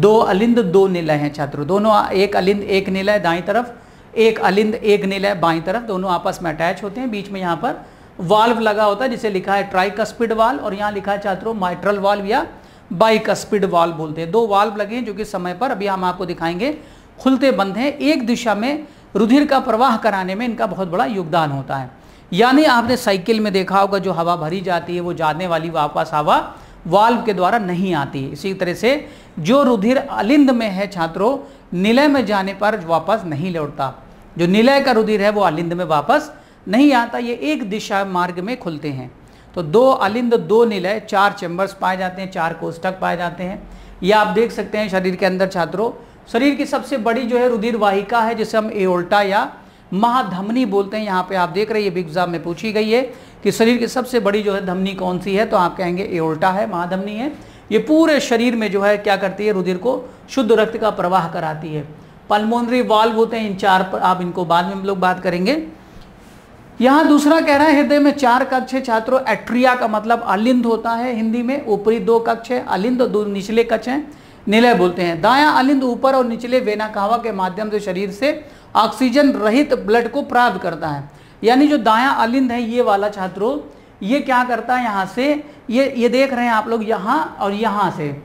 दो अलिंद दो निलय हैं छात्रों दोनों एक अलिंद एक निलय दाएं तरफ एक अलिंद एक नील है बाई तरफ दोनों आपस में अटैच होते हैं बीच में यहाँ पर वाल्व लगा होता है जिसे लिखा है ट्राइकस्पिड वाल्व और यहाँ लिखा है छात्रों माइट्रल वाल्व या बाइकस्पिड वाल्व बोलते हैं दो वाल्व लगे हैं जो कि समय पर अभी हम आपको दिखाएंगे खुलते बंद हैं एक दिशा में रुधिर का प्रवाह कराने में इनका बहुत बड़ा योगदान होता है यानी आपने साइकिल में देखा होगा जो हवा भरी जाती है वो जाने वाली वापस हवा वाल्व के द्वारा नहीं आती इसी तरह से जो रुधिर अलिंद में है छात्रों निलय में जाने पर वापस नहीं लौटता जो निलय का रुधिर है वो अलिंद में वापस नहीं आता ये एक दिशा मार्ग में खुलते हैं तो दो अलिंद दो निलय चार चैम्बर्स पाए जाते हैं चार कोष्टक पाए जाते हैं ये आप देख सकते हैं शरीर के अंदर छात्रों शरीर की सबसे बड़ी जो है रुधिर वाहिका है जिसे हम एओल्टा या महाधमनी बोलते हैं यहाँ पे आप देख रहे हैं बिग एग्जाम में पूछी गई है कि शरीर की सबसे बड़ी जो है धमनी कौन सी है तो आप कहेंगे उल्टा है महाधमनी है ये पूरे शरीर में जो है क्या करती है रुधिर को शुद्ध रक्त का प्रवाह कराती है पल्मोनरी वाल्व होते हैं इन चार पर आप इनको बाद में हम लोग बात करेंगे यहाँ दूसरा कह रहा है हृदय में चार कक्ष है छात्रों एट्रिया का मतलब अलिंद होता है हिंदी में ऊपरी दो कक्ष है अलिंद और दो निचले कक्ष हैं निलय बोलते हैं दाया अलिंद ऊपर और निचले वेना कावा के माध्यम से शरीर से ऑक्सीजन रहित ब्लड को प्राप्त करता है यानी जो दाया अलिंद है ये वाला छात्रों ये क्या करता है यहाँ से ये ये देख रहे हैं आप लोग यहाँ और यहाँ से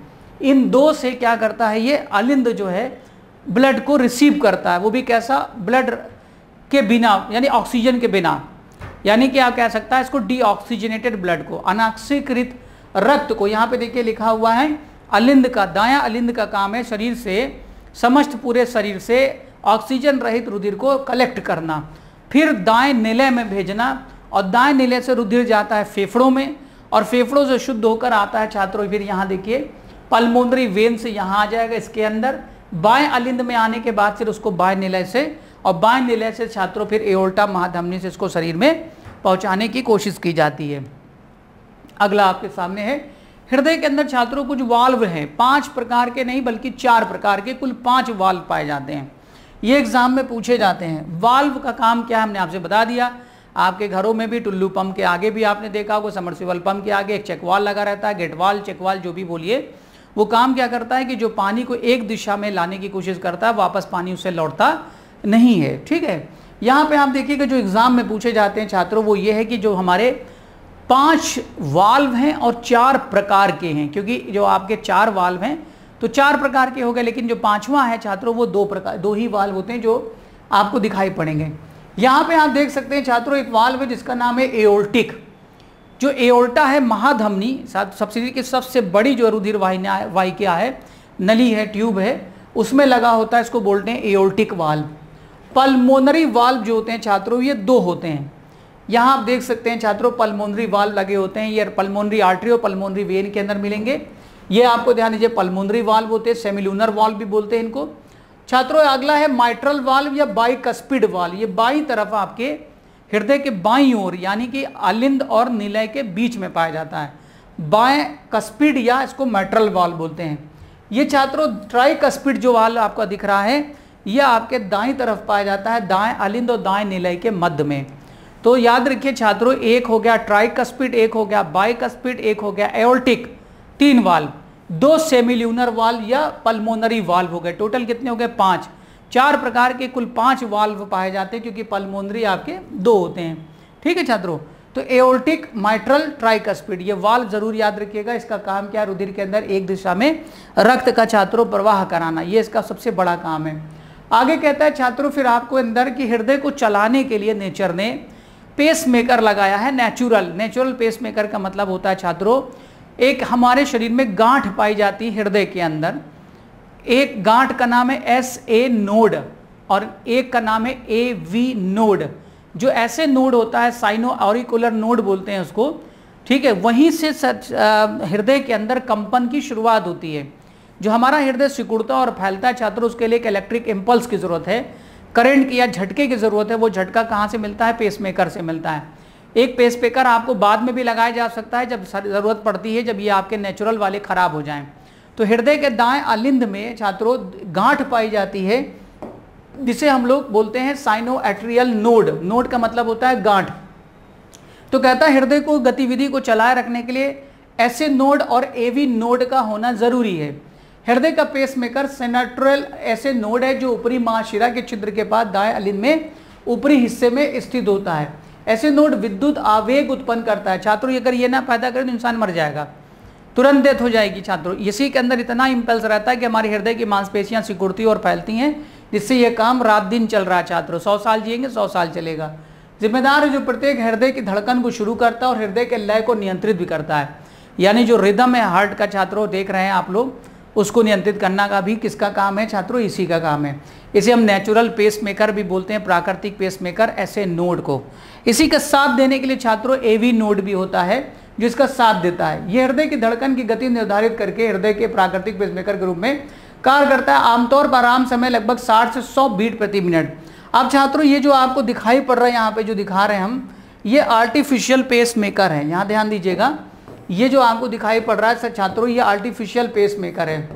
इन दो से क्या करता है ये अलिंद जो है ब्लड को रिसीव करता है वो भी कैसा ब्लड के बिना यानी ऑक्सीजन के बिना यानी कि आप कह सकता है इसको डीऑक्सीजनेटेड ब्लड को अनाक्सीकृत रक्त को यहाँ पे देखिए लिखा हुआ है अलिंद का दाया अलिंद का काम है शरीर से समस्त पूरे शरीर से ऑक्सीजन रहित रुधिर को कलेक्ट करना फिर दाएं नीले में भेजना और दाएं नीले से रुधिर जाता है फेफड़ों में और फेफड़ों से शुद्ध होकर आता है छात्रों फिर यहाँ देखिए पलमोन्द्री वेन से यहाँ आ जाएगा इसके अंदर बाएं अलिंद में आने के बाद फिर उसको बाएं निलय से और बाएं निलय से छात्रों फिर एओल्टा महाधमनी से इसको शरीर में पहुंचाने की कोशिश की जाती है अगला आपके सामने है हृदय के अंदर छात्रों कुछ वाल्व हैं पांच प्रकार के नहीं बल्कि चार प्रकार के कुल पांच वाल्व पाए जाते हैं ये एग्ज़ाम में पूछे जाते हैं वाल्व का काम क्या हमने आपसे बता दिया आपके घरों में भी टुल्लू पंप के आगे भी आपने देखा होगा समरसिबल पंप के आगे एक चेकवाल लगा रहता है गेटवाल चेकवाल जो भी बोलिए वो काम क्या करता है कि जो पानी को एक दिशा में लाने की कोशिश करता है वापस पानी उससे लौटता नहीं है ठीक है यहाँ पे आप देखिएगा जो एग्ज़ाम में पूछे जाते हैं छात्रों वो ये है कि जो हमारे पांच वाल्व हैं और चार प्रकार के हैं क्योंकि जो आपके चार वाल्व हैं तो चार प्रकार के हो गए लेकिन जो पांचवा है छात्रों वो दो प्रकार दो ही वाल्व होते हैं जो आपको दिखाई पड़ेंगे यहाँ पे आप देख सकते हैं छात्रों एक वाल्व है जिसका नाम है एओल्टिक जो एओल्टा है महाधमनी सबसे की सबसे बड़ी जो रुधिर वाहिना क्या है नली है ट्यूब है उसमें लगा होता है इसको बोलते हैं एओल्टिक वाल्व पल्मोनरी वाल्व जो होते हैं छात्रों ये दो होते हैं यहाँ आप देख सकते हैं छात्रों पल्मोनरी वाल्व लगे होते हैं ये पल्मोनरी आर्टरी और पल्मोनरी वेन के अंदर मिलेंगे ये आपको ध्यान दीजिए पलमुंदरी वाल्व होते हैं सेमिलूनर वाल्व भी बोलते हैं इनको छात्रों अगला है माइट्रल वाल्व या बाई कस्पिड वाल्व ये बाई तरफ आपके हृदय के बाई ओर यानी कि अलिंद और निलय के बीच में पाया जाता है बाय कस्पिड या इसको मैट्रल वाल्व बोलते हैं ये छात्रों ट्राई कस्पिड जो वाल्व आपका दिख रहा है यह आपके दाएं तरफ पाया जाता है दाएं अलिंद और दाएं निलय के मध्य में तो याद रखिए छात्रों एक हो गया ट्राई कस्पिड एक हो गया बाई कस्पिड एक हो गया एओल्टिक तीन वाल्व दो सेमिल्यूनर वाल्व या पल्मोनरी वाल्व हो गए टोटल कितने हो गए पांच चार प्रकार के कुल पांच वाल्व पाए जाते हैं क्योंकि पल्मोनरी आपके दो होते हैं ठीक है छात्रों तो एओल्टिक माइट्रल ट्राइकस्पिड ये वाल्व जरूर याद रखिएगा इसका काम क्या रुधिर के अंदर एक दिशा में रक्त का छात्रों प्रवाह कराना ये इसका सबसे बड़ा काम है आगे कहता है छात्रों फिर आपको अंदर की हृदय को चलाने के लिए नेचर ने पेस लगाया है नेचुरल नेचुरल पेसमेकर का मतलब होता है छात्रों एक हमारे शरीर में गांठ पाई जाती है हृदय के अंदर एक गांठ का नाम है एस ए नोड और एक का नाम है ए वी नोड जो ऐसे नोड होता है साइनो ऑरिकुलर नोड बोलते हैं उसको ठीक है वहीं से हृदय के अंदर कंपन की शुरुआत होती है जो हमारा हृदय सिकुड़ता और फैलता है छात्र उसके लिए एक इलेक्ट्रिक इम्पल्स की ज़रूरत है करंट की या झटके की ज़रूरत है वो झटका कहाँ से मिलता है पेसमेकर से मिलता है एक पेस पेकर आपको बाद में भी लगाया जा सकता है जब ज़रूरत पड़ती है जब ये आपके नेचुरल वाले ख़राब हो जाएं तो हृदय के दाएं अलिंद में छात्रों गांठ पाई जाती है जिसे हम लोग बोलते हैं साइनो एट्रियल नोड नोड का मतलब होता है गांठ तो कहता है हृदय को गतिविधि को चलाए रखने के लिए ऐसे नोड और एवी नोड का होना ज़रूरी है हृदय का पेसमेकर सेनाट्रल ऐसे नोड है जो ऊपरी महाशिरा के छिद्र के पास दाएं अलिंद में ऊपरी हिस्से में स्थित होता है ऐसे नोड विद्युत आवेग उत्पन्न करता है छात्रों अगर ये ना पैदा करें तो इंसान मर जाएगा तुरंत डेथ हो जाएगी छात्रों इसी के अंदर इतना इम्पल्स रहता है कि हमारे हृदय की मांसपेशियाँ सिकुड़ती और फैलती हैं जिससे यह काम रात दिन चल रहा है छात्रों सौ साल जिएंगे सौ साल चलेगा जिम्मेदार जो प्रत्येक हृदय की धड़कन को शुरू करता है और हृदय के लय को नियंत्रित भी करता है यानी जो रिदम है हार्ट का छात्रों देख रहे हैं आप लोग उसको नियंत्रित करना का भी किसका काम है छात्रों इसी का काम है इसे हम नेचुरल पेस मेकर भी बोलते हैं प्राकृतिक पेस मेकर ऐसे नोड को इसी का साथ देने के लिए छात्रों एवी नोड भी होता है जो इसका साथ देता है यह हृदय की धड़कन की गति निर्धारित करके हृदय के प्राकृतिक पेसमेकर के रूप में कार्य करता है आमतौर पर आराम समय लगभग 60 से 100 बीट प्रति मिनट अब छात्रों ये जो आपको दिखाई पड़ रहा है यहाँ पे जो दिखा रहे हैं हम ये आर्टिफिशियल पेस मेकर है यहाँ ध्यान दीजिएगा ये जो आपको दिखाई पड़ रहा है सर छात्रों ये आर्टिफिशियल पेस मेकर है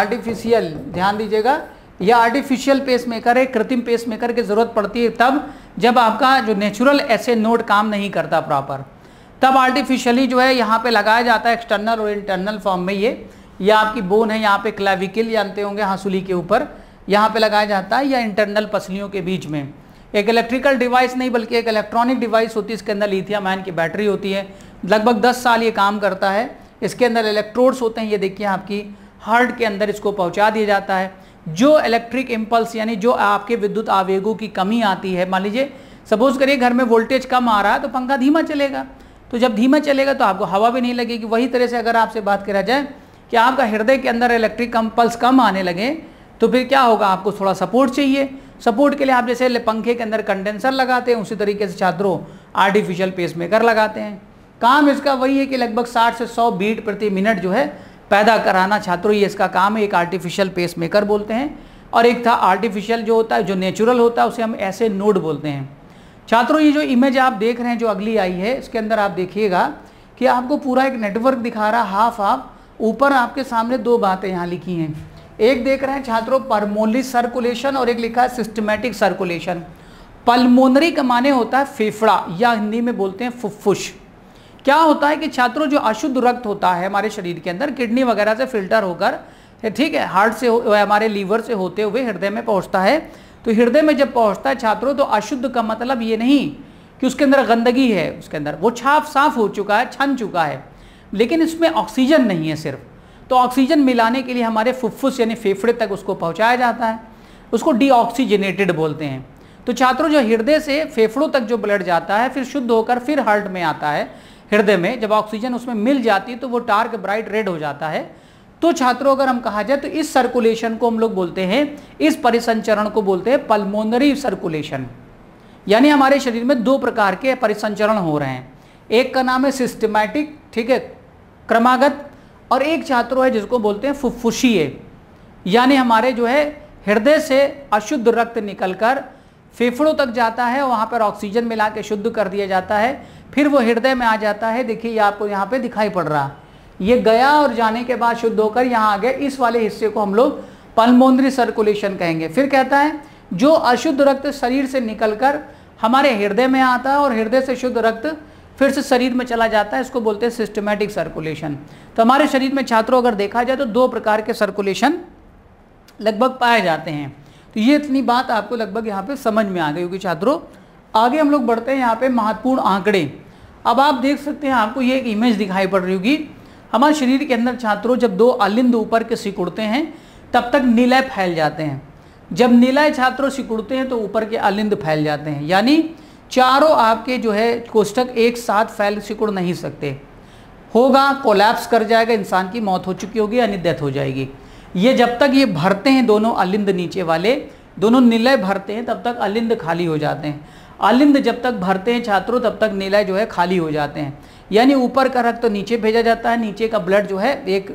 आर्टिफिशियल ध्यान दीजिएगा ये आर्टिफिशियल पेस मेकर है कृत्रिम पेस मेकर की ज़रूरत पड़ती है तब जब आपका जो नेचुरल ऐसे नोड काम नहीं करता प्रॉपर तब आर्टिफिशियली जो है यहाँ पे लगाया जाता है एक्सटर्नल और इंटरनल फॉर्म में ये या आपकी बोन है यहाँ पे क्लाविकल जानते होंगे हाँसुली के ऊपर यहाँ पे लगाया जाता है या इंटरनल पसलियों के बीच में एक इलेक्ट्रिकल डिवाइस नहीं बल्कि एक इलेक्ट्रॉनिक डिवाइस होती है इसके अंदर लिथियम आयन की बैटरी होती है लगभग दस साल ये काम करता है इसके अंदर इलेक्ट्रोड्स होते हैं ये देखिए आपकी हार्ट के अंदर इसको पहुँचा दिया जाता है जो इलेक्ट्रिक इम्पल्स यानी जो आपके विद्युत आवेगों की कमी आती है मान लीजिए सपोज करिए घर में वोल्टेज कम आ रहा है तो पंखा धीमा चलेगा तो जब धीमा चलेगा तो आपको हवा भी नहीं लगेगी वही तरह से अगर आपसे बात करा जाए कि आपका हृदय के अंदर इलेक्ट्रिक कम्पल्स कम आने लगे तो फिर क्या होगा आपको थोड़ा सपोर्ट चाहिए सपोर्ट के लिए आप जैसे पंखे के अंदर कंडेंसर लगाते हैं उसी तरीके से छात्रों आर्टिफिशियल पेसमेकर लगाते हैं काम इसका वही है कि लगभग 60 से 100 बीट प्रति मिनट जो है पैदा कराना छात्रों ये इसका काम है एक आर्टिफिशियल पेस मेकर बोलते हैं और एक था आर्टिफिशियल जो होता है जो नेचुरल होता है उसे हम ऐसे नोड बोलते हैं छात्रों ये जो इमेज आप देख रहे हैं जो अगली आई है इसके अंदर आप देखिएगा कि आपको पूरा एक नेटवर्क दिखा रहा हाफ हाफ ऊपर आपके सामने दो बातें यहाँ लिखी हैं एक देख रहे हैं छात्रों परमोलिस सर्कुलेशन और एक लिखा है सिस्टमेटिक सर्कुलेशन पलमोनरी का माने होता है फेफड़ा या हिंदी में बोलते हैं फुफ्फुश क्या होता है कि छात्रों जो अशुद्ध रक्त होता है हमारे शरीर के अंदर किडनी वगैरह से फिल्टर होकर ठीक है हार्ट से हमारे लीवर से होते हुए हृदय में पहुंचता है तो हृदय में जब पहुंचता है छात्रों तो अशुद्ध का मतलब ये नहीं कि उसके अंदर गंदगी है उसके अंदर वो छाप साफ हो चुका है छन चुका है लेकिन इसमें ऑक्सीजन नहीं है सिर्फ तो ऑक्सीजन मिलाने के लिए हमारे फुफ्फुस यानी फेफड़े तक उसको पहुंचाया जाता है उसको डीऑक्सीजनेटेड बोलते हैं तो छात्रों जो हृदय से फेफड़ों तक जो ब्लड जाता है फिर शुद्ध होकर फिर हार्ट में आता है हृदय में जब ऑक्सीजन उसमें मिल जाती है तो वो डार्क ब्राइट रेड हो जाता है तो छात्रों अगर हम कहा जाए तो इस सर्कुलेशन को हम लोग बोलते हैं इस परिसंचरण को बोलते हैं पल्मोनरी सर्कुलेशन यानी हमारे शरीर में दो प्रकार के परिसंचरण हो रहे हैं एक का नाम है सिस्टमैटिक ठीक है क्रमागत और एक छात्रों है जिसको बोलते हैं फुफ्फुशीय यानी हमारे जो है हृदय से अशुद्ध रक्त निकलकर फेफड़ों तक जाता है वहाँ पर ऑक्सीजन मिला के शुद्ध कर दिया जाता है फिर वो हृदय में आ जाता है देखिए ये आपको यहाँ पे दिखाई पड़ रहा ये गया और जाने के बाद शुद्ध होकर यहाँ आ गया इस वाले हिस्से को हम लोग पलमोन्द्री सर्कुलेशन कहेंगे फिर कहता है जो अशुद्ध रक्त शरीर से कर हमारे हृदय में आता है और हृदय से शुद्ध रक्त फिर से शरीर में चला जाता है इसको बोलते हैं सिस्टमेटिक सर्कुलेशन तो हमारे शरीर में छात्रों अगर देखा जाए तो दो प्रकार के सर्कुलेशन लगभग पाए जाते हैं तो ये इतनी बात आपको लगभग यहाँ पे समझ में आ गई होगी छात्रों आगे हम लोग बढ़ते हैं यहाँ पे महत्वपूर्ण आंकड़े अब आप देख सकते हैं आपको ये एक इमेज दिखाई पड़ रही होगी हमारे शरीर के अंदर छात्रों जब दो अलिंद ऊपर के सिकुड़ते हैं तब तक नीलय फैल जाते हैं जब नीलय छात्रों सिकुड़ते हैं तो ऊपर के अलिंद फैल जाते हैं यानी चारों आपके जो है कोष्टक एक साथ फैल सिकुड़ नहीं सकते होगा कोलैप्स कर जाएगा इंसान की मौत हो चुकी होगी यानी डेथ हो जाएगी ये जब तक ये भरते हैं दोनों अलिंद नीचे वाले दोनों निलय भरते हैं तब तक अलिंद खाली हो जाते हैं अलिंद जब तक भरते हैं छात्रों तब तक निलय जो है खाली हो जाते हैं यानी ऊपर का रक्त तो नीचे भेजा जाता है नीचे का ब्लड जो है एक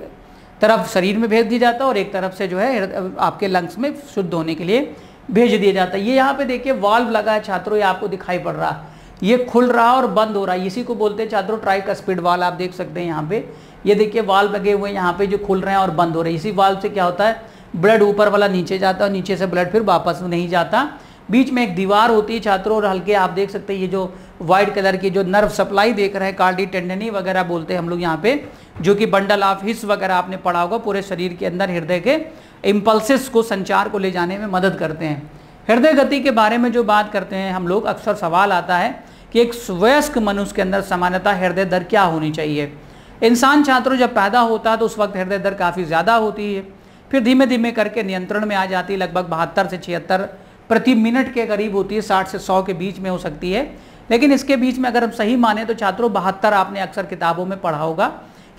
तरफ शरीर में भेज दिया जाता है और एक तरफ से जो है आपके लंग्स में शुद्ध होने के लिए भेज दिया जाता है ये यहाँ पे देखिए वाल्व लगा है छात्रों ये आपको दिखाई पड़ रहा है ये खुल रहा और बंद हो रहा है इसी को बोलते हैं छात्रों ट्राई का स्पीड वाल आप देख सकते हैं यहाँ पे ये देखिए वाल लगे हुए हैं यहाँ पे जो खुल रहे हैं और बंद हो रहे हैं इसी वाल से क्या होता है ब्लड ऊपर वाला नीचे जाता है और नीचे से ब्लड फिर वापस नहीं जाता बीच में एक दीवार होती है छात्रों और हल्के आप देख सकते हैं ये जो वाइट कलर की जो नर्व सप्लाई देख रहे हैं कार्डी टेंडनी वगैरह बोलते हैं हम लोग यहाँ पे जो कि बंडल ऑफ हिस्स वगैरह आपने पढ़ा होगा पूरे शरीर के अंदर हृदय के इम्पल्सिस को संचार को ले जाने में मदद करते हैं हृदय गति के बारे में जो बात करते हैं हम लोग अक्सर सवाल आता है कि एक वयस्क मनुष्य के अंदर सामान्यता हृदय दर क्या होनी चाहिए इंसान छात्रों जब पैदा होता है तो उस वक्त हृदय दर काफ़ी ज़्यादा होती है फिर धीमे धीमे करके नियंत्रण में आ जाती है लगभग बहत्तर से छिहत्तर प्रति मिनट के करीब होती है साठ से सौ के बीच में हो सकती है लेकिन इसके बीच में अगर हम सही माने तो छात्रों बहत्तर आपने अक्सर किताबों में पढ़ा होगा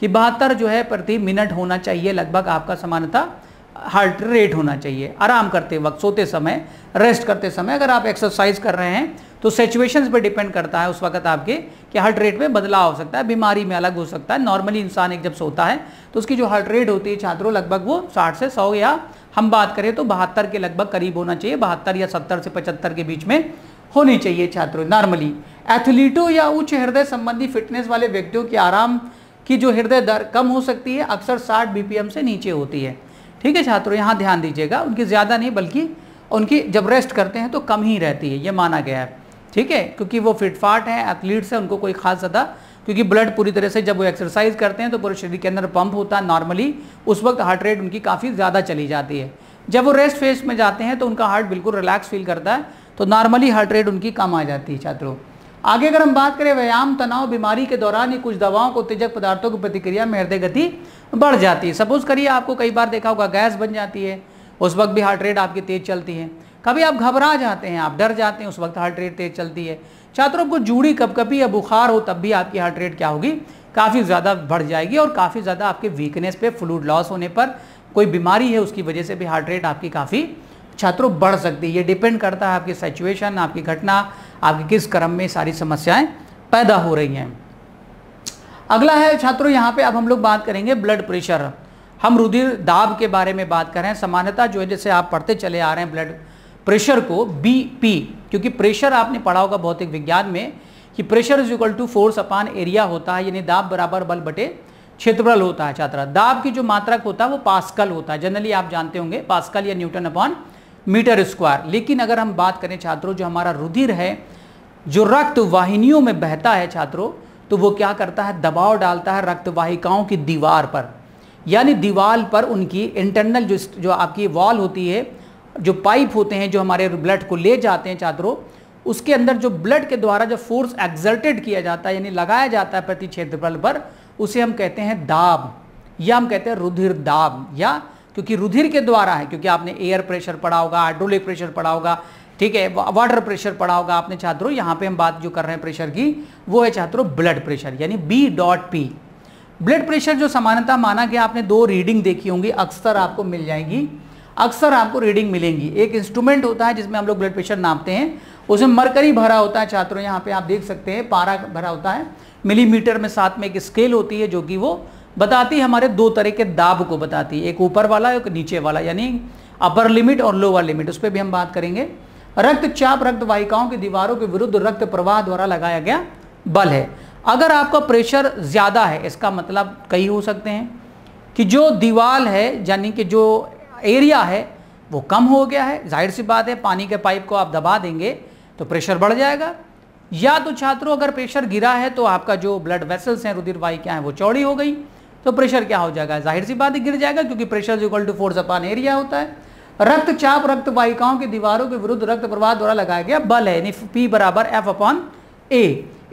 कि बहत्तर जो है प्रति मिनट होना चाहिए लगभग आपका समानता हार्ट रेट होना चाहिए आराम करते वक्त सोते समय रेस्ट करते समय अगर आप एक्सरसाइज कर रहे हैं तो सिचुएशंस पे डिपेंड करता है उस वक्त आपके कि हार्ट रेट में बदलाव हो सकता है बीमारी में अलग हो सकता है नॉर्मली इंसान एक जब सोता है तो उसकी जो हार्ट रेट होती है छात्रों लगभग वो साठ से सौ या हम बात करें तो बहत्तर के लगभग करीब होना चाहिए बहत्तर या सत्तर से पचहत्तर के बीच में होनी चाहिए छात्रों नॉर्मली एथलीटों या उच्च हृदय संबंधी फिटनेस वाले व्यक्तियों के आराम की जो हृदय दर कम हो सकती है अक्सर साठ बी से नीचे होती है ठीक है छात्रों यहाँ ध्यान दीजिएगा उनकी ज़्यादा नहीं बल्कि उनकी जब रेस्ट करते हैं तो कम ही रहती है ये माना गया है ठीक है क्योंकि वो फिटफाट हैं एथलीट्स हैं उनको कोई खास ज़्यादा क्योंकि ब्लड पूरी तरह से जब वो एक्सरसाइज करते हैं तो पूरे शरीर के अंदर पंप होता है नॉर्मली उस वक्त हार्ट रेट उनकी काफ़ी ज़्यादा चली जाती है जब वो रेस्ट फेज में जाते हैं तो उनका हार्ट बिल्कुल रिलैक्स फील करता है तो नॉर्मली हार्ट रेट उनकी कम आ जाती है छात्रों आगे अगर हम बात करें व्यायाम तनाव बीमारी के दौरान ये कुछ दवाओं को तेजक पदार्थों की प्रतिक्रिया में हृदय गति बढ़ जाती है सपोज़ करिए आपको कई बार देखा होगा गैस बन जाती है उस वक्त भी हार्ट रेट आपकी तेज़ चलती है कभी आप घबरा जाते हैं आप डर जाते हैं उस वक्त हार्ट रेट तेज़ चलती है छात्रों को जूड़ी कभी या बुखार हो तब भी आपकी हार्ट रेट क्या होगी काफ़ी ज़्यादा बढ़ जाएगी और काफ़ी ज़्यादा आपके वीकनेस पे फ्लूड लॉस होने पर कोई बीमारी है उसकी वजह से भी हार्ट रेट आपकी काफ़ी छात्रों बढ़ सकती है ये डिपेंड करता है आपकी सिचुएशन आपकी घटना आपकी किस क्रम में सारी समस्याएं पैदा हो रही हैं अगला है छात्रों यहाँ पे अब हम लोग बात करेंगे ब्लड प्रेशर हम रुधिर दाब के बारे में बात कर रहे हैं सामान्यता जो है जैसे आप पढ़ते चले आ रहे हैं ब्लड प्रेशर को बी पी क्योंकि प्रेशर आपने पढ़ा होगा भौतिक विज्ञान में कि pressure is equal to force upon area होता है यानी दाब बराबर बल बटे क्षेत्रफल होता है छात्रा दाब की जो मात्रक होता है वो पास्कल होता है जनरली आप जानते होंगे पास्कल या न्यूटन अपॉन मीटर स्क्वायर लेकिन अगर हम बात करें छात्रों जो हमारा रुधिर है जो रक्त वाहिनियों में बहता है छात्रों तो वो क्या करता है दबाव डालता है रक्तवाहिकाओं की दीवार पर यानी दीवार पर उनकी इंटरनल जो जो आपकी वॉल होती है जो पाइप होते हैं जो हमारे ब्लड को ले जाते हैं छात्रों उसके अंदर जो ब्लड के द्वारा जो फोर्स एक्जर्टेड किया जाता है यानी लगाया जाता है प्रति क्षेत्रफल पर उसे हम कहते हैं दाब या हम कहते हैं रुधिर दाब या क्योंकि रुधिर के द्वारा है क्योंकि आपने एयर प्रेशर पढ़ा होगा हाइड्रोलिक प्रेशर पढ़ा होगा ठीक है वाटर प्रेशर पढ़ा होगा आपने छात्रों यहाँ पे हम बात जो कर रहे हैं प्रेशर की वो है छात्रों ब्लड प्रेशर यानी B dot P blood pressure जो समानता माना गया आपने दो रीडिंग देखी होंगी अक्सर आपको मिल जाएंगी अक्सर आपको रीडिंग मिलेंगी एक इंस्ट्रूमेंट होता है जिसमें हम लोग ब्लड प्रेशर नापते हैं उसमें मरकरी भरा होता है छात्रों यहाँ पे आप देख सकते हैं पारा भरा होता है मिलीमीटर में साथ में एक स्केल होती है जो कि वो बताती है हमारे दो तरह के दाब को बताती है एक ऊपर वाला एक नीचे वाला यानी अपर लिमिट और लोअर लिमिट उस पर भी हम बात करेंगे रक्तचाप रक्त वाहिकाओं की दीवारों के विरुद्ध रक्त प्रवाह द्वारा लगाया गया बल है अगर आपका प्रेशर ज़्यादा है इसका मतलब कई हो सकते हैं कि जो दीवार है यानी कि जो एरिया है वो कम हो गया है जाहिर सी बात है पानी के पाइप को आप दबा देंगे तो प्रेशर बढ़ जाएगा या तो छात्रों अगर प्रेशर गिरा है तो आपका जो ब्लड वेसल्स हैं रुधिर वाहिकाएँ हैं वो चौड़ी हो गई तो प्रेशर क्या हो जाएगा जाहिर सी बात ही गिर जाएगा क्योंकि pressure is equal to force upon area होता है रक्तचाप रक्त वाहिकाओं की दीवारों के विरुद्ध रक्त प्रवाह द्वारा लगाया गया बल है यानी पी बराबर एफ अपॉन ए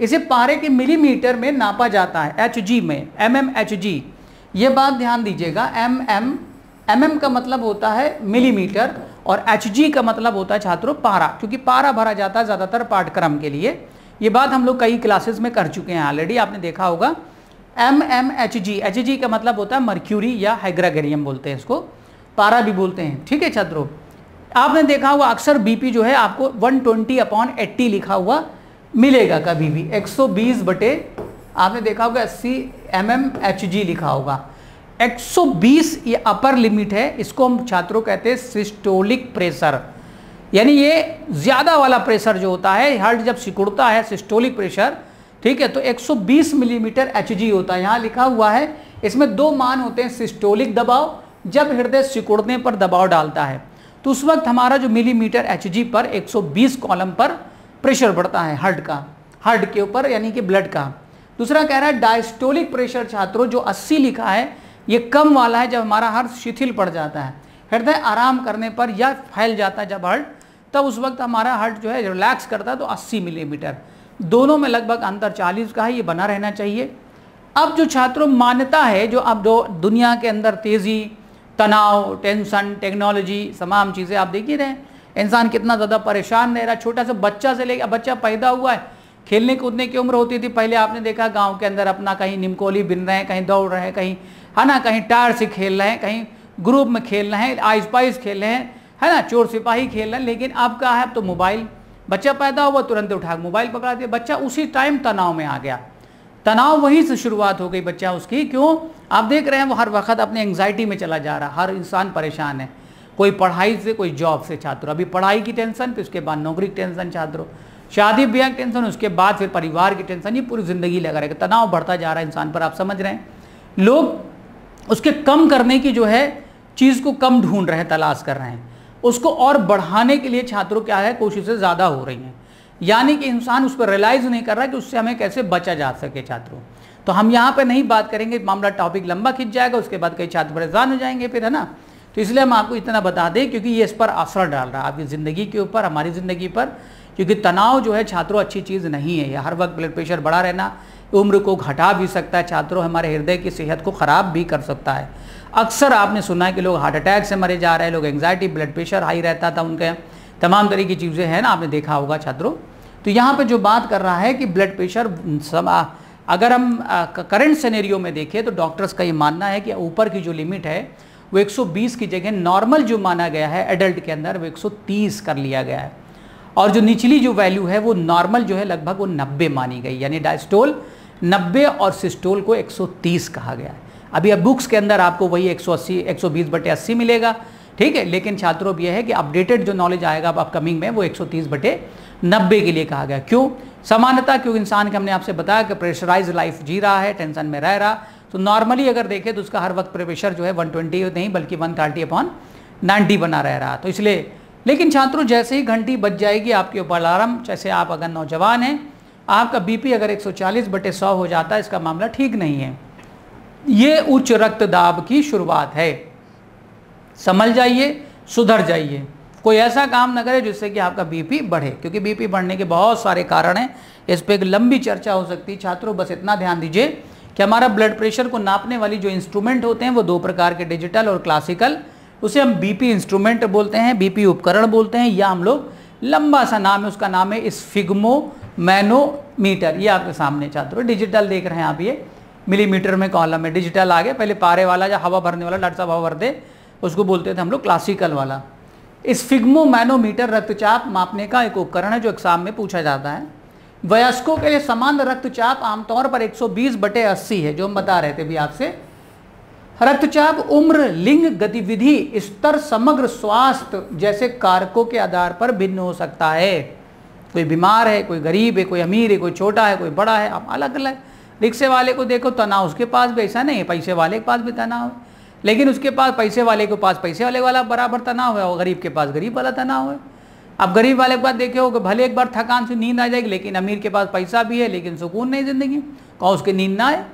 इसे पारे के मिलीमीटर में नापा जाता है एच जी में एम एम एच जी ये बात ध्यान दीजिएगा एम एम एम एम का मतलब होता है मिलीमीटर और एच जी का मतलब होता है छात्रों पारा क्योंकि पारा भरा जाता है ज़्यादातर पाठ्यक्रम के लिए ये बात हम लोग कई क्लासेस में कर चुके हैं ऑलरेडी आपने देखा होगा M M H G H G का मतलब होता है मर्क्यूरी या हाइग्रागेरियम बोलते हैं इसको पारा भी बोलते हैं ठीक है छात्रों आपने देखा हुआ अक्सर बीपी जो है आपको 120 ट्वेंटी अपॉन एट्टी लिखा हुआ मिलेगा कभी भी 120 बटे आपने देखा होगा अस्सी एम एम एच जी लिखा होगा 120 ये अपर लिमिट है इसको हम छात्रों कहते हैं सिस्टोलिक प्रेशर यानी ये ज़्यादा वाला प्रेशर जो होता है हार्ट जब सिकुड़ता है सिस्टोलिक प्रेशर ठीक है तो 120 मिलीमीटर एच जी होता है यहाँ लिखा हुआ है इसमें दो मान होते हैं सिस्टोलिक दबाव जब हृदय सिकुड़ने पर दबाव डालता है तो उस वक्त हमारा जो मिलीमीटर एच पर 120 कॉलम पर प्रेशर बढ़ता है हार्ट का हार्ट के ऊपर यानी कि ब्लड का दूसरा कह रहा है डायस्टोलिक प्रेशर छात्रों जो 80 लिखा है ये कम वाला है जब हमारा हार्ट शिथिल पड़ जाता है हृदय आराम करने पर या फैल जाता है जब हार्ट तब उस वक्त हमारा हार्ट जो है रिलैक्स करता है तो अस्सी मिलीमीटर दोनों में लगभग अंतर चालीस का है ये बना रहना चाहिए अब जो छात्रों मान्यता है जो अब जो दुनिया के अंदर तेज़ी तनाव टेंशन टेक्नोलॉजी तमाम चीज़ें आप देख ही रहे हैं इंसान कितना ज़्यादा परेशान रह रहा छोटा सा बच्चा से लेकर बच्चा पैदा हुआ है खेलने कूदने की उम्र होती थी पहले आपने देखा गांव के अंदर अपना कहीं निमकोली बिन रहे हैं कहीं दौड़ रहे हैं कहीं है ना कहीं टायर से खेल रहे हैं कहीं ग्रुप में खेल रहे हैं आइस पाइस खेल रहे हैं है ना चोर सिपाही खेल रहे हैं लेकिन अब क्या है अब तो मोबाइल बच्चा पैदा हुआ तुरंत उठा मोबाइल पकड़ा दिया बच्चा उसी टाइम तनाव में आ गया तनाव वहीं से शुरुआत हो गई बच्चा उसकी क्यों आप देख रहे हैं वो हर वक्त अपने एंग्जाइटी में चला जा रहा हर इंसान परेशान है कोई पढ़ाई से कोई जॉब से छात्र अभी पढ़ाई की टेंशन फिर उसके बाद नौकरी की टेंशन छात्रों शादी ब्याह की टेंशन उसके बाद फिर परिवार की टेंशन ये पूरी ज़िंदगी लगा रहेगा तनाव बढ़ता जा रहा है इंसान पर आप समझ रहे हैं लोग उसके कम करने की जो है चीज़ को कम ढूंढ रहे हैं तलाश कर रहे हैं उसको और बढ़ाने के लिए छात्रों क्या है कोशिशें ज़्यादा हो रही हैं यानी कि इंसान उस पर रियलाइज नहीं कर रहा कि उससे हमें कैसे बचा जा सके छात्रों तो हम यहाँ पर नहीं बात करेंगे मामला टॉपिक लंबा खिंच जाएगा उसके बाद कई छात्र परेशान हो जाएंगे फिर है ना तो इसलिए हम आपको इतना बता दें क्योंकि ये इस पर असर डाल रहा है आपकी ज़िंदगी के ऊपर हमारी ज़िंदगी पर क्योंकि तनाव जो है छात्रों अच्छी चीज़ नहीं है हर वक्त ब्लड प्रेशर बढ़ा रहना उम्र को घटा भी सकता है छात्रों हमारे हृदय की सेहत को ख़राब भी कर सकता है अक्सर आपने सुना है कि लोग हार्ट अटैक से मरे जा रहे हैं लोग एंगजाइटी ब्लड प्रेशर हाई रहता था उनके तमाम तरह की चीज़ें हैं ना आपने देखा होगा छात्रों तो यहाँ पर जो बात कर रहा है कि ब्लड प्रेशर अगर हम करंट सिनेरियो में देखें तो डॉक्टर्स का ये मानना है कि ऊपर की जो लिमिट है वो 120 की जगह नॉर्मल जो माना गया है एडल्ट के अंदर वो 130 कर लिया गया है और जो निचली जो वैल्यू है वो नॉर्मल जो है लगभग वो 90 मानी गई यानी डायस्टोल 90 और सिस्टोल को 130 कहा गया है अभी अब बुक्स के अंदर आपको वही 180 120 बटे 80 मिलेगा ठीक है लेकिन छात्रों अब यह है कि अपडेटेड जो नॉलेज आएगा अब अपकमिंग में वो 130 बटे नब्बे के लिए कहा गया क्यों समानता क्योंकि इंसान के हमने आपसे बताया कि प्रेशराइज लाइफ जी रहा है टेंशन में रह रहा तो नॉर्मली अगर देखें तो उसका हर वक्त प्रेशर जो है 120 नहीं बल्कि 130 थर्टी अपॉन नाइन्टी बना रह रहा तो इसलिए लेकिन छात्रों जैसे ही घंटी बच जाएगी आपके ऊपर अलार्म जैसे आप अगर नौजवान हैं आपका बीपी अगर 140 बटे 100 हो जाता है इसका मामला ठीक नहीं है ये उच्च रक्तदाब की शुरुआत है संभल जाइए सुधर जाइए कोई ऐसा काम ना करे जिससे कि आपका बीपी बढ़े क्योंकि बीपी बढ़ने के बहुत सारे कारण हैं इस पर एक लंबी चर्चा हो सकती है छात्रों बस इतना ध्यान दीजिए कि हमारा ब्लड प्रेशर को नापने वाली जो इंस्ट्रूमेंट होते हैं वो दो प्रकार के डिजिटल और क्लासिकल उसे हम बीपी इंस्ट्रूमेंट बोलते हैं बीपी उपकरण बोलते हैं या हम लोग लंबा सा नाम है उसका नाम है इस मैनोमीटर ये आपके सामने छात्रों डिजिटल देख रहे हैं आप ये मिलीमीटर में कॉलम है डिजिटल आ गया पहले पारे वाला या हवा भरने वाला डॉक्टर साहब हवा भर दे उसको बोलते थे हम लोग क्लासिकल वाला इस फिग्मो मैनोमीटर रक्तचाप मापने का एक उपकरण है जो एग्जाम में पूछा जाता है वयस्कों के लिए समान रक्तचाप आमतौर पर 120 बटे 80 है जो हम बता रहे थे भी आपसे रक्तचाप उम्र लिंग गतिविधि स्तर समग्र स्वास्थ्य जैसे कारकों के आधार पर भिन्न हो सकता है कोई बीमार है कोई गरीब है कोई अमीर है कोई छोटा है कोई बड़ा है आप अलग अलग रिक्शे वाले को देखो तनाव उसके पास भी ऐसा नहीं है पैसे वाले के पास भी तनाव है लेकिन उसके पास पैसे वाले के पास पैसे वाले वाला बराबर तनाव है और गरीब के पास गरीब वाला तनाव है अब गरीब वाले के पास देखे हो कि भले एक बार थकान से नींद आ जाएगी लेकिन अमीर के पास पैसा भी है लेकिन सुकून नहीं ज़िंदगी कौन उसकी नींद ना आए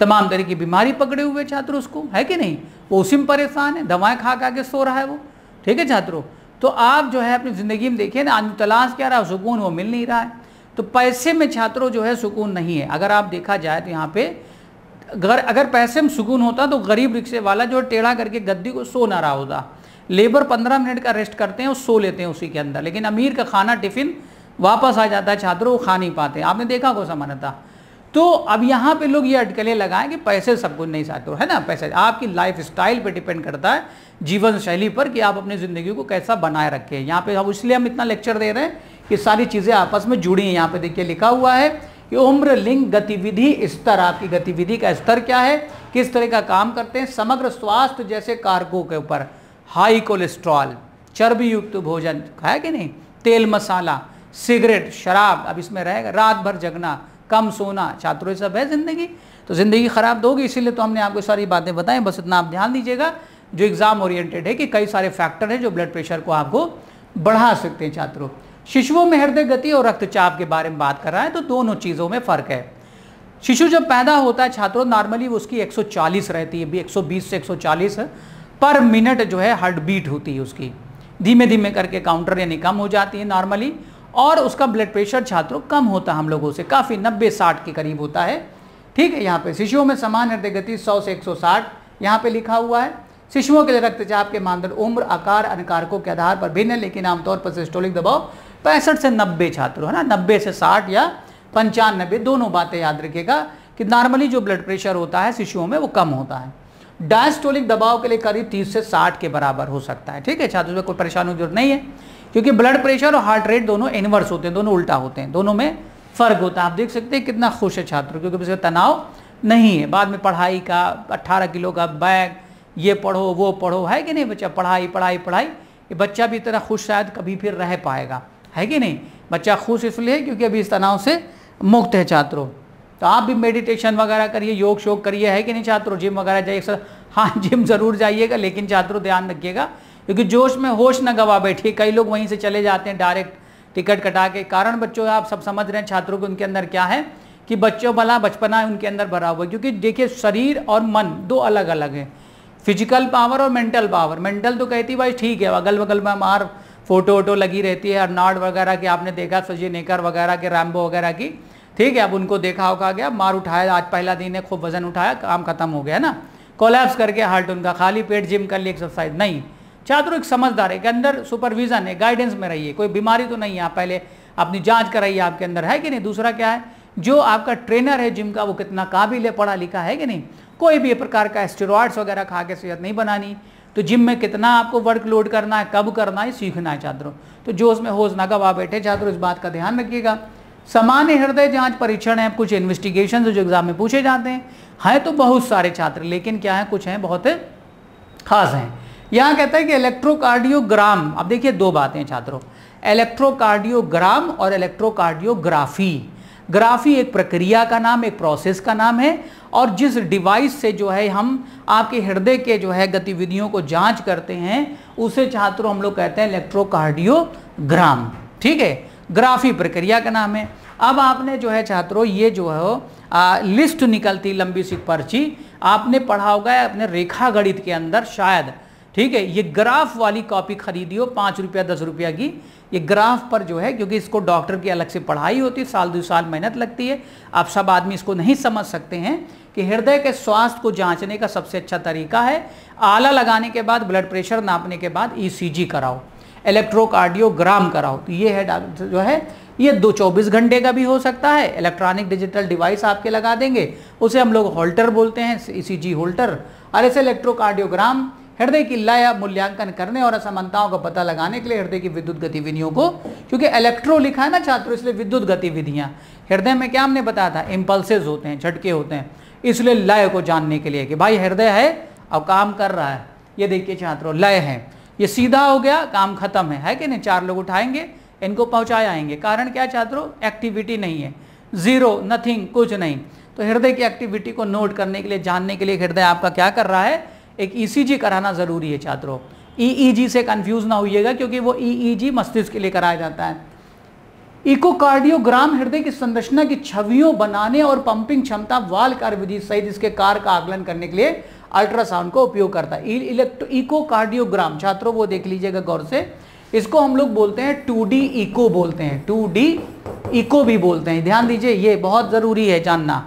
तमाम तरह की बीमारी पकड़े हुए छात्र उसको है कि नहीं वो उसी में परेशान है दवाएँ खा खा के सो रहा है वो ठीक है छात्रों तो आप जो है अपनी ज़िंदगी में देखिए ना आदमी तलाश क्या रहा सुकून वो मिल नहीं रहा है तो पैसे में छात्रों जो है सुकून नहीं है अगर आप देखा जाए तो यहाँ पर घर अगर पैसे में सुकून होता तो गरीब रिक्शे वाला जो टेढ़ा करके गद्दी को सो ना रहा होता लेबर पंद्रह मिनट का रेस्ट करते हैं और सो लेते हैं उसी के अंदर लेकिन अमीर का खाना टिफिन वापस आ जाता है छात्रों वो खा नहीं पाते आपने देखा माना समानता तो अब यहाँ पे लोग ये अटकलें लगाएं कि पैसे सब कुछ नहीं चाहते है ना पैसे आपकी लाइफ स्टाइल पर डिपेंड करता है जीवन शैली पर कि आप अपनी ज़िंदगी को कैसा बनाए रखें यहाँ पे हम इसलिए हम इतना लेक्चर दे रहे हैं कि सारी चीज़ें आपस में जुड़ी हैं यहाँ पे देखिए लिखा हुआ है कि उम्र लिंग गतिविधि स्तर आपकी गतिविधि का स्तर क्या है किस तरह का काम करते हैं समग्र स्वास्थ्य जैसे कारकों के ऊपर हाई कोलेस्ट्रॉल चर्बी युक्त भोजन खाया कि नहीं तेल मसाला सिगरेट शराब अब इसमें रहेगा रात भर जगना कम सोना छात्रों सब है ज़िंदगी तो ज़िंदगी ख़राब दोगी तो इसीलिए तो हमने आपको सारी बातें बताएं बस इतना आप ध्यान दीजिएगा जो एग्ज़ाम ओरिएंटेड है कि कई सारे फैक्टर हैं जो ब्लड प्रेशर को आपको बढ़ा सकते हैं छात्रों शिशुओं में हृदय गति और रक्तचाप के बारे में बात कर रहा है तो दोनों चीज़ों में फ़र्क है शिशु जब पैदा होता है छात्रों नॉर्मली उसकी 140 रहती है 120 से 140 पर मिनट जो है हार्ट बीट होती है उसकी धीमे धीमे करके काउंटर यानी कम हो जाती है नॉर्मली और उसका ब्लड प्रेशर छात्रों कम होता है हम लोगों से काफ़ी नब्बे साठ के करीब होता है ठीक है यहाँ पे शिशुओं में समान हृदय गति 100 से 160 यहाँ पर लिखा हुआ है शिशुओं के लिए रक्तचाप के मानदंड उम्र आकार अनकारकों के आधार पर भिन्न है लेकिन आमतौर पर सिस्टोलिक दबाव पैंसठ से नब्बे छात्र है ना नब्बे से साठ या पंचानबे दोनों बातें याद रखिएगा कि नॉर्मली जो ब्लड प्रेशर होता है शिशुओं में वो कम होता है डायस्टोलिक दबाव के लिए करीब 30 से 60 के बराबर हो सकता है ठीक है छात्रों में कोई परेशानी की जरूरत नहीं है क्योंकि ब्लड प्रेशर और हार्ट रेट दोनों इन्वर्स होते हैं दोनों उल्टा होते हैं दोनों में फर्क होता है आप देख सकते हैं कितना खुश है छात्र क्योंकि उसे तनाव नहीं है बाद में पढ़ाई का अट्ठारह किलो का बैग ये पढ़ो वो पढ़ो है कि नहीं बच्चा पढ़ाई पढ़ाई पढ़ाई ये बच्चा भी इतना खुश शायद कभी फिर रह पाएगा है कि नहीं बच्चा खुश इसलिए क्योंकि अभी इस तनाव से मुक्त है छात्रों तो आप भी मेडिटेशन वगैरह करिए योग शोक करिए है कि नहीं छात्रों जिम वगैरह जाइए हाँ जिम ज़रूर जाइएगा लेकिन छात्रों ध्यान रखिएगा क्योंकि जोश में होश न गवा बैठिए कई लोग वहीं से चले जाते हैं डायरेक्ट टिकट कटा के कारण बच्चों आप सब समझ रहे हैं छात्रों के उनके अंदर क्या है कि बच्चों भला बचपना उनके अंदर भरा हुआ है क्योंकि देखिए शरीर और मन दो अलग अलग हैं फिजिकल पावर और मेंटल पावर मेंटल तो कहती भाई ठीक है अगल बगल में मार फोटो वोटो लगी रहती है अर्नाड वगैरह की आपने देखा सजी नेकर वगैरह के रैम्बो वगैरह की ठीक है अब उनको देखा होगा गया मार उठाया आज पहला दिन है खूब वजन उठाया काम खत्म हो गया ना कोलैप्स करके हार्ट उनका खाली पेट जिम कर ली एक्सरसाइज नहीं छात्रों एक समझदार है के अंदर सुपरविजन है गाइडेंस में रहिए कोई बीमारी तो नहीं है आप पहले अपनी जांच कराइए आपके अंदर है कि नहीं दूसरा क्या है जो आपका ट्रेनर है जिम का वो कितना काबिल है पढ़ा लिखा है कि नहीं कोई भी प्रकार का स्टेरॉइड्स वगैरह खा के सेहत नहीं बनानी तो जिम में कितना आपको वर्कलोड करना है कब करना है सीखना है छात्रों तो जोश में होश ना कब आप बैठे छात्रों इस बात का ध्यान रखिएगा सामान्य हृदय जांच परीक्षण है कुछ इन्वेस्टिगेशन जो एग्जाम में पूछे जाते हैं हैं तो बहुत सारे छात्र लेकिन क्या है कुछ हैं बहुत खास हैं यहाँ कहता है कि इलेक्ट्रोकार्डियोग्राम अब देखिए दो बातें छात्रों इलेक्ट्रोकार्डियोग्राम और इलेक्ट्रोकार्डियोग्राफी ग्राफी एक प्रक्रिया का नाम एक प्रोसेस का नाम है और जिस डिवाइस से जो है हम आपके हृदय के जो है गतिविधियों को जांच करते हैं उसे छात्रों हम लोग कहते हैं इलेक्ट्रोकार्डियोग्राम ठीक है ग्राफी प्रक्रिया का नाम है अब आपने जो है छात्रों ये जो है आ, लिस्ट निकलती लंबी सी पर्ची आपने पढ़ा होगा अपने रेखा गणित के अंदर शायद ठीक है ये ग्राफ वाली कॉपी खरीदी हो पाँच रुपया दस रुपया की ये ग्राफ पर जो है क्योंकि इसको डॉक्टर की अलग से पढ़ाई होती है साल दो साल मेहनत लगती है आप सब आदमी इसको नहीं समझ सकते हैं कि हृदय के स्वास्थ्य को जांचने का सबसे अच्छा तरीका है आला लगाने के बाद ब्लड प्रेशर नापने के बाद ईसीजी e कराओ इलेक्ट्रोकार्डियोग्राम कराओ तो ये है जो है ये दो चौबीस घंटे का भी हो सकता है इलेक्ट्रॉनिक डिजिटल डिवाइस आपके लगा देंगे उसे हम लोग होल्टर बोलते हैं जी e होल्टर और ऐसे इलेक्ट्रोकार्डियोग्राम हृदय की लय मूल्यांकन करने और असमानताओं का पता लगाने के लिए हृदय की विद्युत गतिविधियों को क्योंकि इलेक्ट्रो लिखा है ना छात्रों इसलिए विद्युत गतिविधियां हृदय में क्या हमने बताया था इम्पल्सेज होते हैं झटके होते हैं इसलिए लय को जानने के लिए कि भाई हृदय है और काम कर रहा है ये देखिए छात्रों लय है ये सीधा हो गया काम खत्म है है कि नहीं चार लोग उठाएंगे इनको पहुंचाए आएंगे कारण क्या छात्रों एक्टिविटी नहीं है जीरो नथिंग कुछ नहीं तो हृदय की एक्टिविटी को नोट करने के लिए जानने के लिए हृदय आपका क्या कर रहा है एक ईसीजी e कराना ज़रूरी है छात्रों ईईजी e e से कंफ्यूज ना होइएगा क्योंकि वो ईईजी मस्तिष्क के लिए कराया जाता है इकोकार्डियोग्राम हृदय की संरचना की छवियों बनाने और पंपिंग क्षमता वाल कार्यविधि सहित इसके कार का आकलन करने के लिए अल्ट्रासाउंड का उपयोग करता है इलेक्ट्रो इकोकार्डियोग्राम छात्रों वो देख लीजिएगा गौर से इसको हम लोग बोलते हैं टू इको बोलते हैं टू इको भी बोलते हैं ध्यान दीजिए ये बहुत ज़रूरी है जानना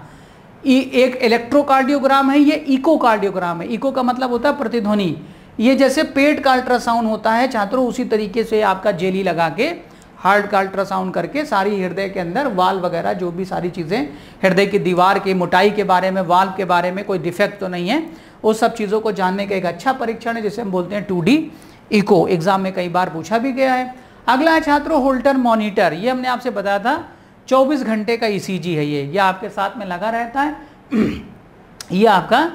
एक इलेक्ट्रोकार्डियोग्राम है ये इकोकार्डियोग्राम है इको का मतलब होता है प्रतिध्वनि ये जैसे पेट का अल्ट्रासाउंड होता है छात्रों उसी तरीके से आपका जेली लगा के हार्ट का अल्ट्रासाउंड करके सारी हृदय के अंदर वाल वगैरह जो भी सारी चीज़ें हृदय की दीवार की मोटाई के बारे में वाल्व के बारे में कोई डिफेक्ट तो नहीं है वो सब चीज़ों को जानने का एक अच्छा परीक्षण है जिसे हम बोलते हैं टू डी इको एग्जाम में कई बार पूछा भी गया है अगला है छात्रों होल्टर मॉनिटर ये हमने आपसे बताया था 24 घंटे का ईसीजी e है ये ये आपके साथ में लगा रहता है ये आपका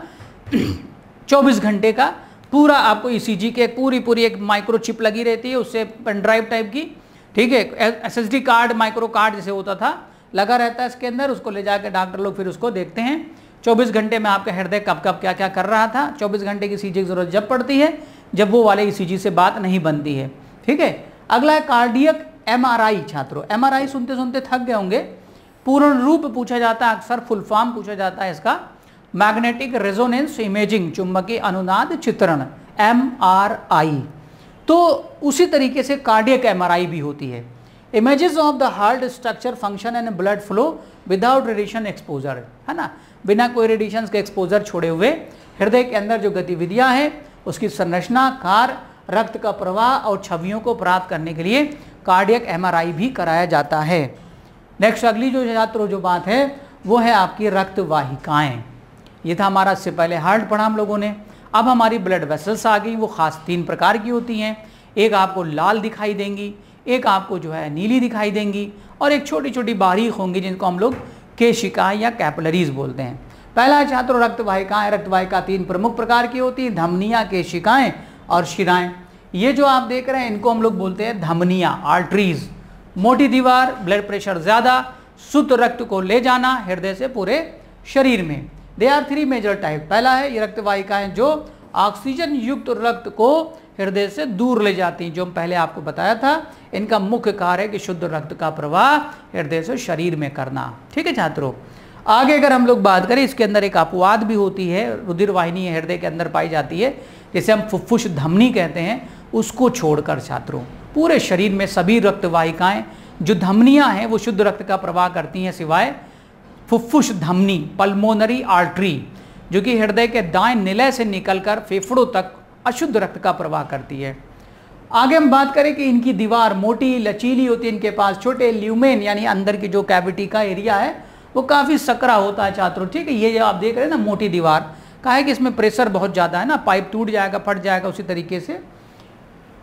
24 घंटे का पूरा आपको ईसीजी e के पूरी पूरी एक माइक्रोचिप लगी रहती है उससे पेनड्राइव टाइप की ठीक है एसएसडी कार्ड माइक्रो कार्ड जैसे होता था लगा रहता है इसके अंदर उसको ले जाकर डॉक्टर लोग फिर उसको देखते हैं 24 घंटे में आपका हृदय कब कब क्या क्या कर रहा था 24 घंटे की सी e की जरूरत जब पड़ती है जब वो वाले ई से बात नहीं बनती है ठीक है अगला है कार्डियक एमआरआई छात्रों एमआरआई सुनते सुनते थक गए होंगे पूर्ण रूप पूछा जाता है अक्सर फुल फॉर्म पूछा जाता है इसका मैग्नेटिक रेजोनेंस इमेजिंग चुंबकीय अनुनाद चित्रण एमआरआई तो उसी तरीके से कार्डियक आई भी होती है images of the heart structure function and blood flow without radiation exposure है ना बिना कोई रेडिएशन के एक्सपोजर छोड़े हुए हृदय के अंदर जो गतिविधियां हैं उसकी संरचना कार रक्त का प्रवाह और छवियों को प्राप्त करने के लिए कार्डियक एमआरआई भी कराया जाता है नेक्स्ट अगली जो छात्रों जो बात है वो है आपकी रक्त ये था हमारा इससे पहले हार्ट पढ़ा हम लोगों ने अब हमारी ब्लड वेसल्स आ गई वो ख़ास तीन प्रकार की होती हैं एक आपको लाल दिखाई देंगी एक आपको जो है नीली दिखाई देंगी और एक छोटी छोटी बारीक होंगी जिनको हम लोग केशिका या कैपलरीज बोलते हैं पहला छात्र रक्तवाहिकाएँ रक्तवाहिका तीन प्रमुख प्रकार की होती हैं धमनिया केशिकाएँ और शिराएं ये जो आप देख रहे हैं इनको हम लोग बोलते हैं धमनिया आर्टरीज मोटी दीवार ब्लड प्रेशर ज़्यादा शुद्ध रक्त को ले जाना हृदय से पूरे शरीर में they are three major type पहला है ये रक्तवाहिकाएं जो ऑक्सीजन युक्त रक्त को हृदय से दूर ले जाती हैं जो हम पहले आपको बताया था इनका मुख्य कार्य है कि शुद्ध रक्त का प्रवाह हृदय से शरीर में करना ठीक है छात्रों आगे अगर हम लोग बात करें इसके अंदर एक अपवाद भी होती है रुधिर वाहिनी हृदय के अंदर पाई जाती है जैसे हम फुफ्फुस धमनी कहते हैं उसको छोड़कर छात्रों पूरे शरीर में सभी रक्तवाहिकाएं जो धमनियां हैं वो शुद्ध रक्त का प्रवाह करती हैं सिवाय फुफ्फुस धमनी पल्मोनरी आर्टरी जो कि हृदय के दाएं निलय से निकलकर फेफड़ों तक अशुद्ध रक्त का प्रवाह करती है आगे हम बात करें कि इनकी दीवार मोटी लचीली होती है इनके पास छोटे ल्यूमेन यानी अंदर की जो कैविटी का एरिया है वो काफ़ी सकरा होता है छात्रों ठीक है ये जो आप देख रहे हैं ना मोटी दीवार कहा है कि इसमें प्रेशर बहुत ज़्यादा है ना पाइप टूट जाएगा फट जाएगा उसी तरीके से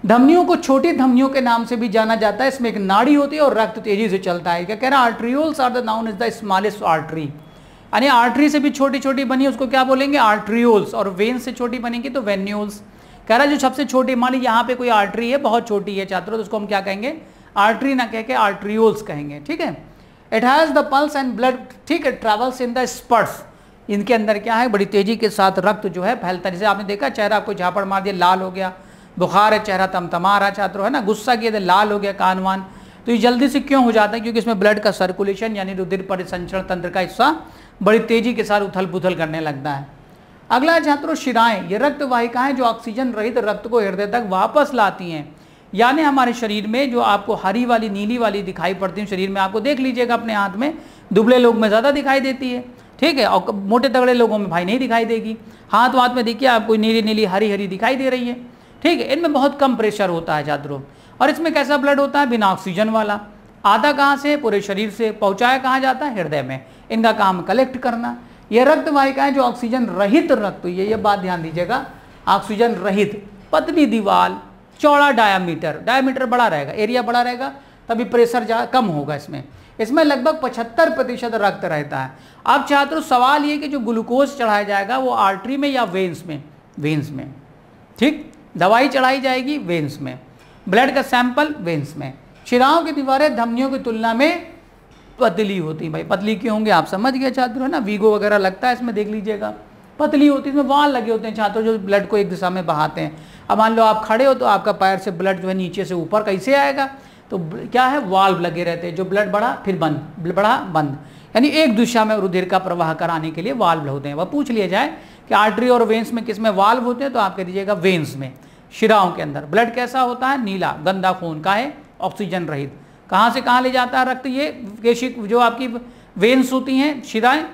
धमनियों को छोटी धमनियों के नाम से भी जाना जाता है इसमें एक नाड़ी होती है और रक्त तेजी से चलता है क्या कह रहा है arterioles are the known is the smallest artery यानी आर्टरी से भी छोटी छोटी बनी उसको क्या बोलेंगे आर्ट्रियोल्स और वेन से छोटी बनेगी तो वेन्यूल्स कह रहा है जो सबसे छोटी मान लीजिए यहाँ पे कोई आर्ट्री है बहुत छोटी है छात्रों तो उसको हम क्या कहेंगे आर्ट्री ना कह के आर्ट्रियोल्स कहेंगे ठीक है it has the pulse and blood ठीक है ट्रेवल्स इन द स्पर्ट्स इनके अंदर क्या है बड़ी तेज़ी के साथ रक्त जो है फैलता जैसे आपने देखा चेहरा आपको झापड़ मार दिया लाल हो गया बुखार है चेहरा तमतमा रहा छात्रों है ना गुस्सा किया तो लाल हो गया कान वान तो ये जल्दी से क्यों हो जाता है क्योंकि इसमें ब्लड का सर्कुलेशन यानी रुधिर परिसंचरण तंत्र का हिस्सा बड़ी तेज़ी के साथ उथल पुथल करने लगता है अगला छात्रों शिराएं ये रक्त वाहिकाएं जो ऑक्सीजन रहित रक्त को हृदय तक वापस लाती हैं यानी हमारे शरीर में जो आपको हरी वाली नीली वाली दिखाई पड़ती है शरीर में आपको देख लीजिएगा अपने हाथ में दुबले लोग में ज़्यादा दिखाई देती है ठीक है और मोटे तगड़े लोगों में भाई नहीं दिखाई देगी हाथ वाथ में देखिए आपको नीली नीली हरी हरी दिखाई दे रही है ठीक है इनमें बहुत कम प्रेशर होता है जातरों और इसमें कैसा ब्लड होता है बिना ऑक्सीजन वाला आधा कहाँ से पूरे शरीर से पहुँचाया कहाँ जाता है हृदय में इनका काम कलेक्ट करना ये रक्त है जो ऑक्सीजन रहित रक्त तो ये ये बात ध्यान दीजिएगा ऑक्सीजन रहित पतली दीवार चौड़ा डायामीटर डायामीटर बड़ा रहेगा एरिया बड़ा रहेगा तभी प्रेशर ज्यादा कम होगा इसमें इसमें लगभग 75 प्रतिशत रक्त रहता है अब छात्रों सवाल ये कि जो ग्लूकोज चढ़ाया जाएगा वो आर्टरी में या वेंस में वेंस में ठीक दवाई चढ़ाई जाएगी वेंस में ब्लड का सैंपल वेंस में चिराओं की दीवारें धमनियों की तुलना में पतली होती भाई पतली क्यों होंगे आप समझ गए छात्रों है ना वीगो वगैरह लगता है इसमें देख लीजिएगा पतली होती है इसमें वाल लगे होते हैं छात्रों जो ब्लड को एक दिशा में बहाते हैं अब मान लो आप खड़े हो तो आपका पैर से ब्लड जो है नीचे से ऊपर कैसे आएगा तो क्या है वाल्व लगे रहते हैं जो ब्लड बढ़ा फिर बंद बढ़ा बंद यानी एक दिशा में रुधिर का प्रवाह कराने के लिए वाल्व होते हैं वह पूछ लिया जाए कि आर्टरी और वेंस में किस में वाल्व होते हैं तो आप कह दीजिएगा वेंस में शिराओं के अंदर ब्लड कैसा होता है नीला गंदा खून का है ऑक्सीजन रहित कहाँ से कहाँ ले जाता है रक्त ये केशिक जो आपकी वेन्स होती हैं शिराएँ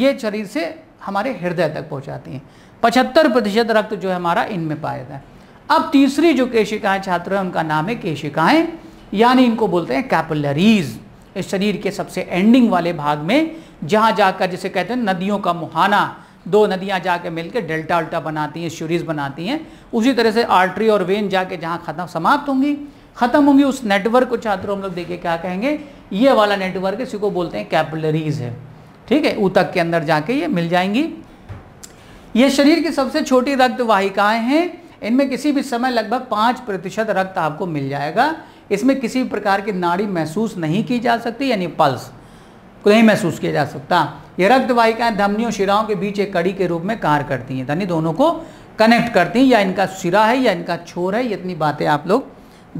ये शरीर से हमारे हृदय तक पहुँचाती हैं पचहत्तर प्रतिशत रक्त जो है हमारा इनमें पाया जाता है अब तीसरी जो केशिकाएँ छात्र हैं उनका नाम है केशिकाएँ यानी इनको बोलते हैं कैपलरीज इस शरीर के सबसे एंडिंग वाले भाग में जहाँ जाकर जिसे कहते हैं नदियों का मुहाना दो नदियाँ जाके मिलके डेल्टा उल्टा बनाती हैं श्यूरीज बनाती हैं उसी तरह से आर्टरी और वेन जाके जहाँ खत्म समाप्त होंगी खत्म होंगी उस नेटवर्क को छात्रों हम लोग देखे क्या कहेंगे ये वाला नेटवर्क इसी को बोलते हैं कैपलरीज है ठीक है ऊतक के अंदर जाके ये मिल जाएंगी ये शरीर की सबसे छोटी रक्त वाहिकाएँ हैं इनमें किसी भी समय लगभग पाँच प्रतिशत रक्त आपको मिल जाएगा इसमें किसी भी प्रकार की नाड़ी महसूस नहीं की जा सकती यानी पल्स को नहीं महसूस किया जा सकता ये वाहिकाएं धमनी और शिराओं के बीच एक कड़ी के रूप में कार्य करती हैं धनी दोनों को कनेक्ट करती हैं या इनका सिरा है या इनका छोर है इतनी बातें आप लोग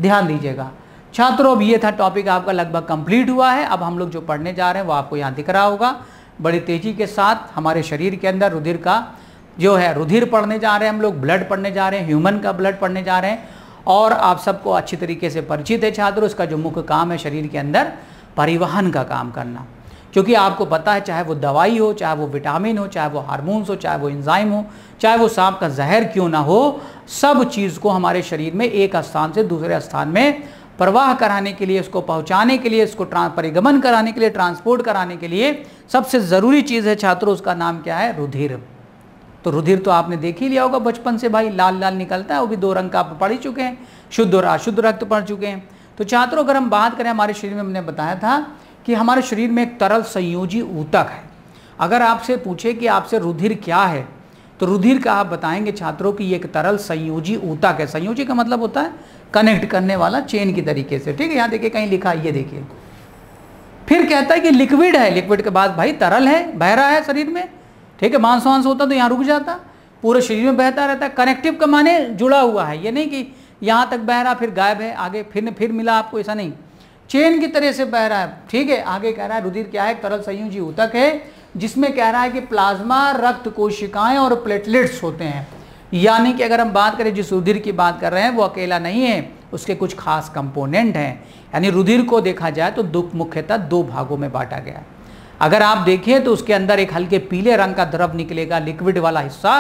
ध्यान दीजिएगा छात्रों अब ये था टॉपिक आपका लगभग कंप्लीट हुआ है अब हम लोग जो पढ़ने जा रहे हैं वो आपको यहाँ दिख रहा होगा बड़ी तेज़ी के साथ हमारे शरीर के अंदर रुधिर का जो है रुधिर पढ़ने जा रहे हैं हम लोग ब्लड पढ़ने जा रहे हैं ह्यूमन का ब्लड पढ़ने जा रहे हैं और आप सबको अच्छी तरीके से परिचित है छात्र उसका जो मुख्य काम है शरीर के अंदर परिवहन का काम करना क्योंकि आपको पता है चाहे वो दवाई हो चाहे वो विटामिन हो चाहे वो हार्मोन्स हो चाहे वो इंजाइम हो चाहे वो सांप का जहर क्यों ना हो सब चीज़ को हमारे शरीर में एक स्थान से दूसरे स्थान में प्रवाह कराने के लिए उसको पहुंचाने के लिए उसको परिगमन कराने के लिए ट्रांसपोर्ट कराने के लिए सबसे ज़रूरी चीज़ है छात्रों उसका नाम क्या है रुधिर तो रुधिर तो आपने देख ही लिया होगा बचपन से भाई लाल लाल निकलता है वो भी दो रंग का आप पढ़ ही चुके हैं शुद्ध और अशुद्ध रक्त तो पढ़ चुके हैं तो छात्रों अगर हम बात करें हमारे शरीर में हमने बताया था कि हमारे शरीर में एक तरल संयोजी ऊतक है अगर आपसे पूछे कि आपसे रुधिर क्या है तो रुधिर का आप बताएंगे छात्रों की एक तरल संयोजी ऊतक है संयोजी का मतलब होता है कनेक्ट करने वाला चेन की तरीके से ठीक है यहाँ देखिए कहीं लिखा ये देखिए फिर कहता है कि लिक्विड है लिक्विड के बाद भाई तरल है बह रहा है शरीर में ठीक है मांस वांस होता तो यहाँ रुक जाता पूरे शरीर में बहता रहता है कनेक्टिव का माने जुड़ा हुआ है ये नहीं कि यहाँ तक बह रहा फिर गायब है आगे फिर फिर मिला आपको ऐसा नहीं चेन की तरह से बह रहा है ठीक है आगे कह रहा है रुधिर क्या है तरल संयोजी ऊतक है जिसमें कह रहा है कि प्लाज्मा रक्त कोशिकाएं और प्लेटलेट्स होते हैं यानी कि अगर हम बात करें जिस रुधिर की बात कर रहे हैं वो अकेला नहीं है उसके कुछ खास कंपोनेंट हैं यानी रुधिर को देखा जाए तो दुख मुख्यतः दो भागों में बांटा गया है अगर आप देखें तो उसके अंदर एक हल्के पीले रंग का द्रव निकलेगा लिक्विड वाला हिस्सा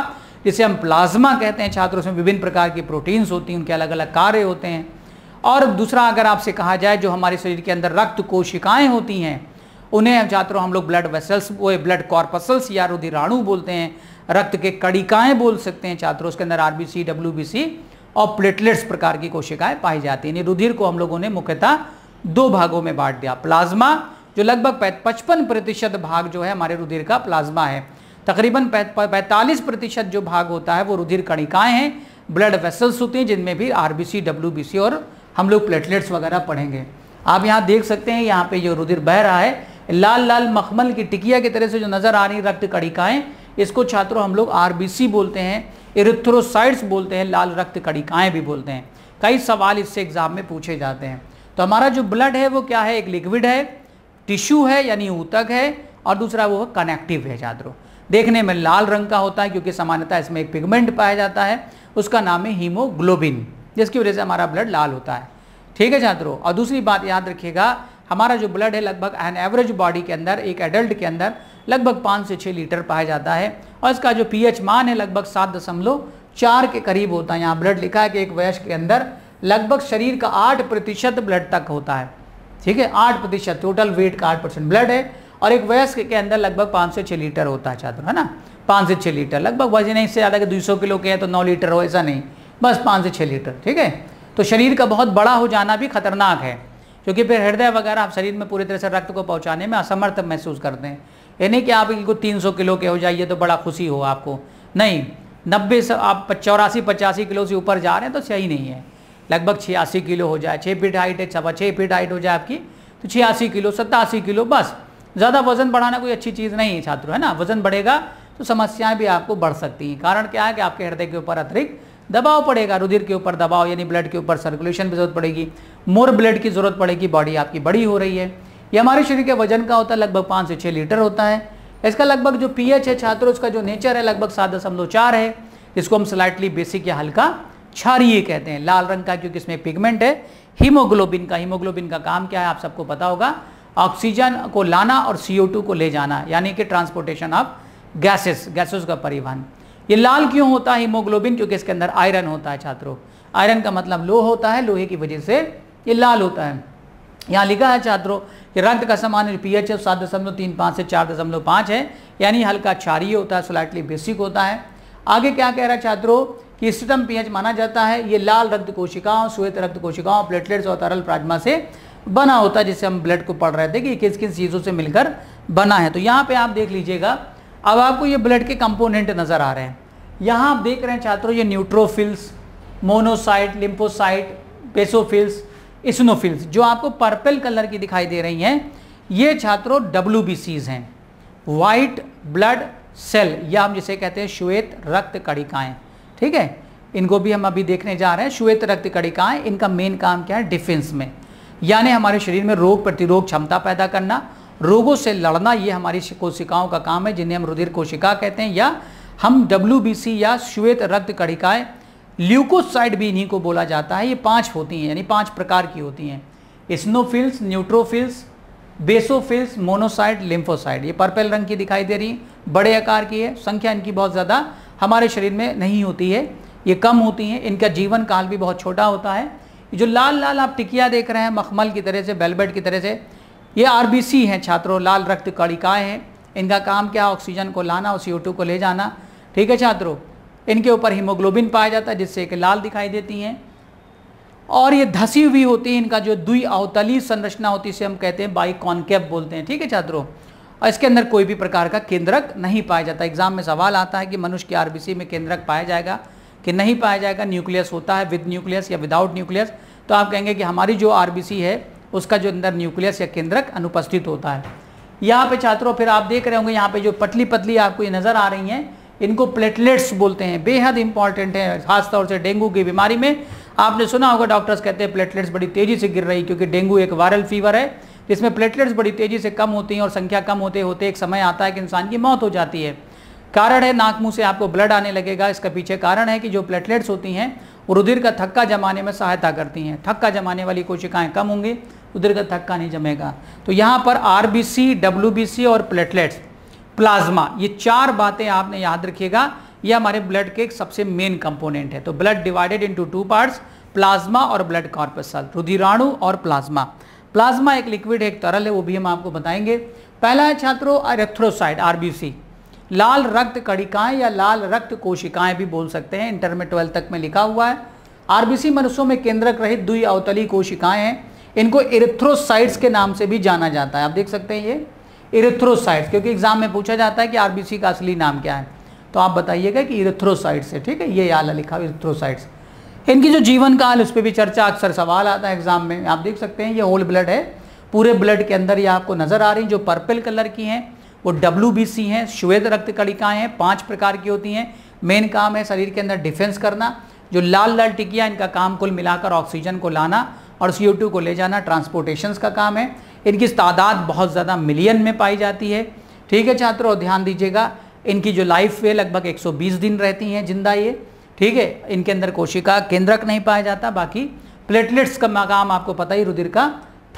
जिसे हम प्लाज्मा कहते हैं छात्रों से विभिन्न प्रकार की प्रोटीन्स होती हैं उनके अलग अलग कार्य होते हैं और दूसरा अगर आपसे कहा जाए जो हमारे शरीर के अंदर रक्त कोशिकाएं होती हैं उन्हें छात्रों हम लोग ब्लड वेसल्स वो ब्लड कॉर्पसल्स या रुधिराणु बोलते हैं रक्त के कड़िकाएँ बोल सकते हैं छात्रों उसके अंदर आर बी और प्लेटलेट्स प्रकार की कोशिकाएं पाई जाती हैं रुधिर को हम लोगों ने मुख्यतः दो भागों में बांट दिया प्लाज्मा जो लगभग पचपन प्रतिशत भाग जो है हमारे रुधिर का प्लाज्मा है तकरीबन पैंतालीस प्रतिशत जो भाग होता है वो रुधिर कणिकाएं हैं ब्लड वेसल्स होती हैं जिनमें भी आर बी और हम लोग प्लेटलेट्स वगैरह पढ़ेंगे आप यहाँ देख सकते हैं यहाँ पे जो रुधिर बह रहा है लाल लाल मखमल की टिकिया की तरह से जो नज़र आ रही रक्त कणिकाएं इसको छात्रों हम लोग आर बोलते हैं इरिथ्रोसाइड्स बोलते हैं लाल रक्त कणिकाएं भी बोलते हैं कई सवाल इससे एग्जाम में पूछे जाते हैं तो हमारा जो ब्लड है वो क्या है एक लिक्विड है टिश्यू है यानी ऊतक है और दूसरा वो कनेक्टिव है चादरों देखने में लाल रंग का होता है क्योंकि सामान्यतः इसमें एक पिगमेंट पाया जाता है उसका नाम है हीमोग्लोबिन जिसकी वजह से हमारा ब्लड लाल होता है ठीक है छात्रों और दूसरी बात याद रखिएगा हमारा जो ब्लड है लगभग एन एवरेज बॉडी के अंदर एक एडल्ट के अंदर लगभग पाँच से छः लीटर पाया जाता है और इसका जो पी मान है लगभग सात दशमलव चार के करीब होता है यहाँ ब्लड लिखा है कि एक वयस्क के अंदर लगभग शरीर का आठ प्रतिशत ब्लड तक होता है ठीक है आठ प्रतिशत टोटल वेट का आठ परसेंट ब्लड है और एक वयस्क के अंदर लगभग पाँच से छः लीटर होता है छात्र है ना पाँच से छः लीटर लगभग वजन इससे ज़्यादा कि दो सौ किलो के हैं तो नौ लीटर हो ऐसा नहीं बस पाँच से छः लीटर ठीक है तो शरीर का बहुत बड़ा हो जाना भी खतरनाक है क्योंकि फिर हृदय वगैरह आप शरीर में पूरी तरह से रक्त को पहुँचाने में असमर्थ महसूस करते हैं यानी कि आप इनको तीन सौ किलो के हो जाइए तो बड़ा खुशी हो आपको नहीं नब्बे से आप चौरासी पचासी किलो से ऊपर जा रहे हैं तो सही नहीं है लगभग छियासी किलो हो जाए छः फीट हाइट है सवा छः फीट हाइट हो जाए आपकी तो छियासी किलो सत्तासी किलो बस ज़्यादा वजन बढ़ाना कोई अच्छी चीज़ नहीं है छात्रों है ना वजन बढ़ेगा तो समस्याएं भी आपको बढ़ सकती हैं कारण क्या है कि आपके हृदय के ऊपर अतिरिक्त दबाव पड़ेगा रुधिर के ऊपर दबाव यानी ब्लड के ऊपर सर्कुलेशन की जरूरत पड़ेगी मोर ब्लड की जरूरत पड़ेगी बॉडी आपकी बड़ी हो रही है ये हमारे शरीर के वजन का होता है लगभग पाँच से छः लीटर होता है इसका लगभग जो पी है छात्रों उसका जो नेचर है लगभग सात चार है जिसको हम स्लाइटली बेसिक या हल्का क्षारीय कहते हैं लाल रंग का क्योंकि इसमें पिगमेंट है हीमोग्लोबिन का हीमोग्लोबिन का काम क्या है आप सबको पता होगा ऑक्सीजन को लाना और टू को ले जाना यानी कि ट्रांसपोर्टेशन ऑफ गैसेस गैसेस का परिवहन ये लाल क्यों होता है हीमोग्लोबिन क्योंकि इसके अंदर आयरन होता है छात्रों आयरन का मतलब लोह होता है लोहे की वजह से ये लाल होता है यहाँ लिखा है छात्रों कि रक्त का सामान्य पीएच है सात दशमलव तीन पाँच से चार दशमलव पाँच है यानी हल्का क्षारीय होता है स्लाइटली बेसिक होता है आगे क्या कह रहा है छात्रों कि सिस्टम पीएच माना जाता है ये लाल रक्त कोशिकाओं श्वेत रक्त कोशिकाओं प्लेटलेट्स और तरल प्लाज्मा से बना होता है जिससे हम ब्लड को पढ़ रहे थे कि किस किन चीज़ों से मिलकर बना है तो यहाँ पर आप देख लीजिएगा अब आपको ये ब्लड के कंपोनेंट नज़र आ रहे हैं यहाँ आप देख रहे हैं छात्रों ये neutrophils monocyte lymphocyte basophils eosinophils जो आपको पर्पल कलर की दिखाई दे रही हैं ये छात्रों डब्ल्यू हैं वाइट ब्लड सेल या हम जिसे कहते हैं श्वेत रक्त है। ठीक है इनको भी हम अभी देखने जा रहे हैं श्वेत रक्त कड़िकाएं इनका मेन काम क्या है डिफेंस में यानी हमारे शरीर में रोग प्रतिरोग क्षमता पैदा करना रोगों से लड़ना ये हमारी कोशिकाओं का काम है जिन्हें हम रुधिर कोशिका कहते हैं या हम डब्ल्यू या श्वेत रक्त कड़िकाएँ ल्यूकोसाइड भी इन्हीं को बोला जाता है ये पांच होती हैं यानी पांच प्रकार की होती हैं eosinophils neutrophils basophils monocyte lymphocyte ये पर्पल रंग की दिखाई दे रही है बड़े आकार की है संख्या इनकी बहुत ज़्यादा हमारे शरीर में नहीं होती है ये कम होती हैं इनका जीवन काल भी बहुत छोटा होता है जो लाल लाल आप टिकिया देख रहे हैं मखमल की तरह से बेलबेट की तरह से ये आर हैं छात्रों लाल रक्त कड़िकाएँ हैं इनका काम क्या ऑक्सीजन को लाना और सी को ले जाना ठीक है छात्रों इनके ऊपर हीमोग्लोबिन पाया जाता है जिससे कि लाल दिखाई देती हैं और ये धसी हुई होती है इनका जो दुई अवतली संरचना होती है इसे हम कहते हैं बाई कॉन्केव बोलते हैं ठीक है छात्रों और इसके अंदर कोई भी प्रकार का केंद्रक नहीं पाया जाता एग्जाम में सवाल आता है कि मनुष्य के आरबीसी में केंद्रक पाया जाएगा कि नहीं पाया जाएगा न्यूक्लियस होता है विद न्यूक्लियस या विदाउट न्यूक्लियस तो आप कहेंगे कि हमारी जो आर है उसका जो अंदर न्यूक्लियस या केंद्रक अनुपस्थित होता है यहाँ पे छात्रों फिर आप देख रहे होंगे यहाँ पे जो पतली पतली आपको ये नज़र आ रही हैं इनको प्लेटलेट्स बोलते हैं बेहद इंपॉर्टेंट है खासतौर से डेंगू की बीमारी में आपने सुना होगा डॉक्टर्स कहते हैं प्लेटलेट्स बड़ी तेज़ी से गिर रही क्योंकि डेंगू एक वायरल फीवर है जिसमें प्लेटलेट्स बड़ी तेज़ी से कम होती हैं और संख्या कम होते होते एक समय आता है कि इंसान की मौत हो जाती है कारण है नाक मुंह से आपको ब्लड आने लगेगा इसका पीछे कारण है कि जो प्लेटलेट्स होती हैं वो रुधिर का थक्का जमाने में सहायता करती हैं थक्का जमाने वाली कोशिकाएं कम होंगी रुधिर का थक्का नहीं जमेगा तो यहाँ पर आर बी और प्लेटलेट्स प्लाज्मा ये चार बातें आपने याद रखिएगा ये हमारे ब्लड के सबसे मेन कंपोनेंट है तो blood divided into two parts plasma और ब्लड कॉर्पसल रुधिराणु और प्लाज्मा प्लाज्मा एक लिक्विड है एक तरल है वो भी हम आपको बताएंगे पहला है छात्रों एरेथ्रोसाइड आरबीसी लाल रक्त कड़िकाएं या लाल रक्त कोशिकाएं भी बोल सकते हैं इंटर में ट्वेल्थ तक में लिखा हुआ है आरबीसी मनुष्यों में केंद्रक रहित दुई अवतली कोशिकाएं हैं इनको इरेथ्रोसाइड्स के नाम से भी जाना जाता है आप देख सकते हैं ये इरेथ्रोसाइड्स क्योंकि एग्जाम में पूछा जाता है कि आरबीसी का असली नाम क्या है तो आप बताइएगा कि इरेथ्रोसाइड्स है ठीक है ये आला लिखा इरेथ्रोसाइड्स इनकी जो जीवन काल उस पर भी चर्चा अक्सर सवाल आता है एग्जाम में आप देख सकते हैं ये होल ब्लड है पूरे ब्लड के अंदर ये आपको नज़र आ रही जो पर्पल कलर की हैं वो डब्ल्यू बी सी हैं श्वेत रक्त कणिकाएँ हैं पाँच प्रकार की होती हैं मेन काम है शरीर के अंदर डिफेंस करना जो लाल लाल टिकिया इनका काम कुल मिलाकर ऑक्सीजन को लाना और सी को ले जाना ट्रांसपोर्टेशन का काम है इनकी तादाद बहुत ज़्यादा मिलियन में पाई जाती है ठीक है छात्रों ध्यान दीजिएगा इनकी जो लाइफ है लगभग 120 दिन रहती हैं जिंदा ये ठीक है इनके अंदर कोशिका केंद्रक नहीं पाया जाता बाकी प्लेटलेट्स का मकाम आपको पता ही रुधिर का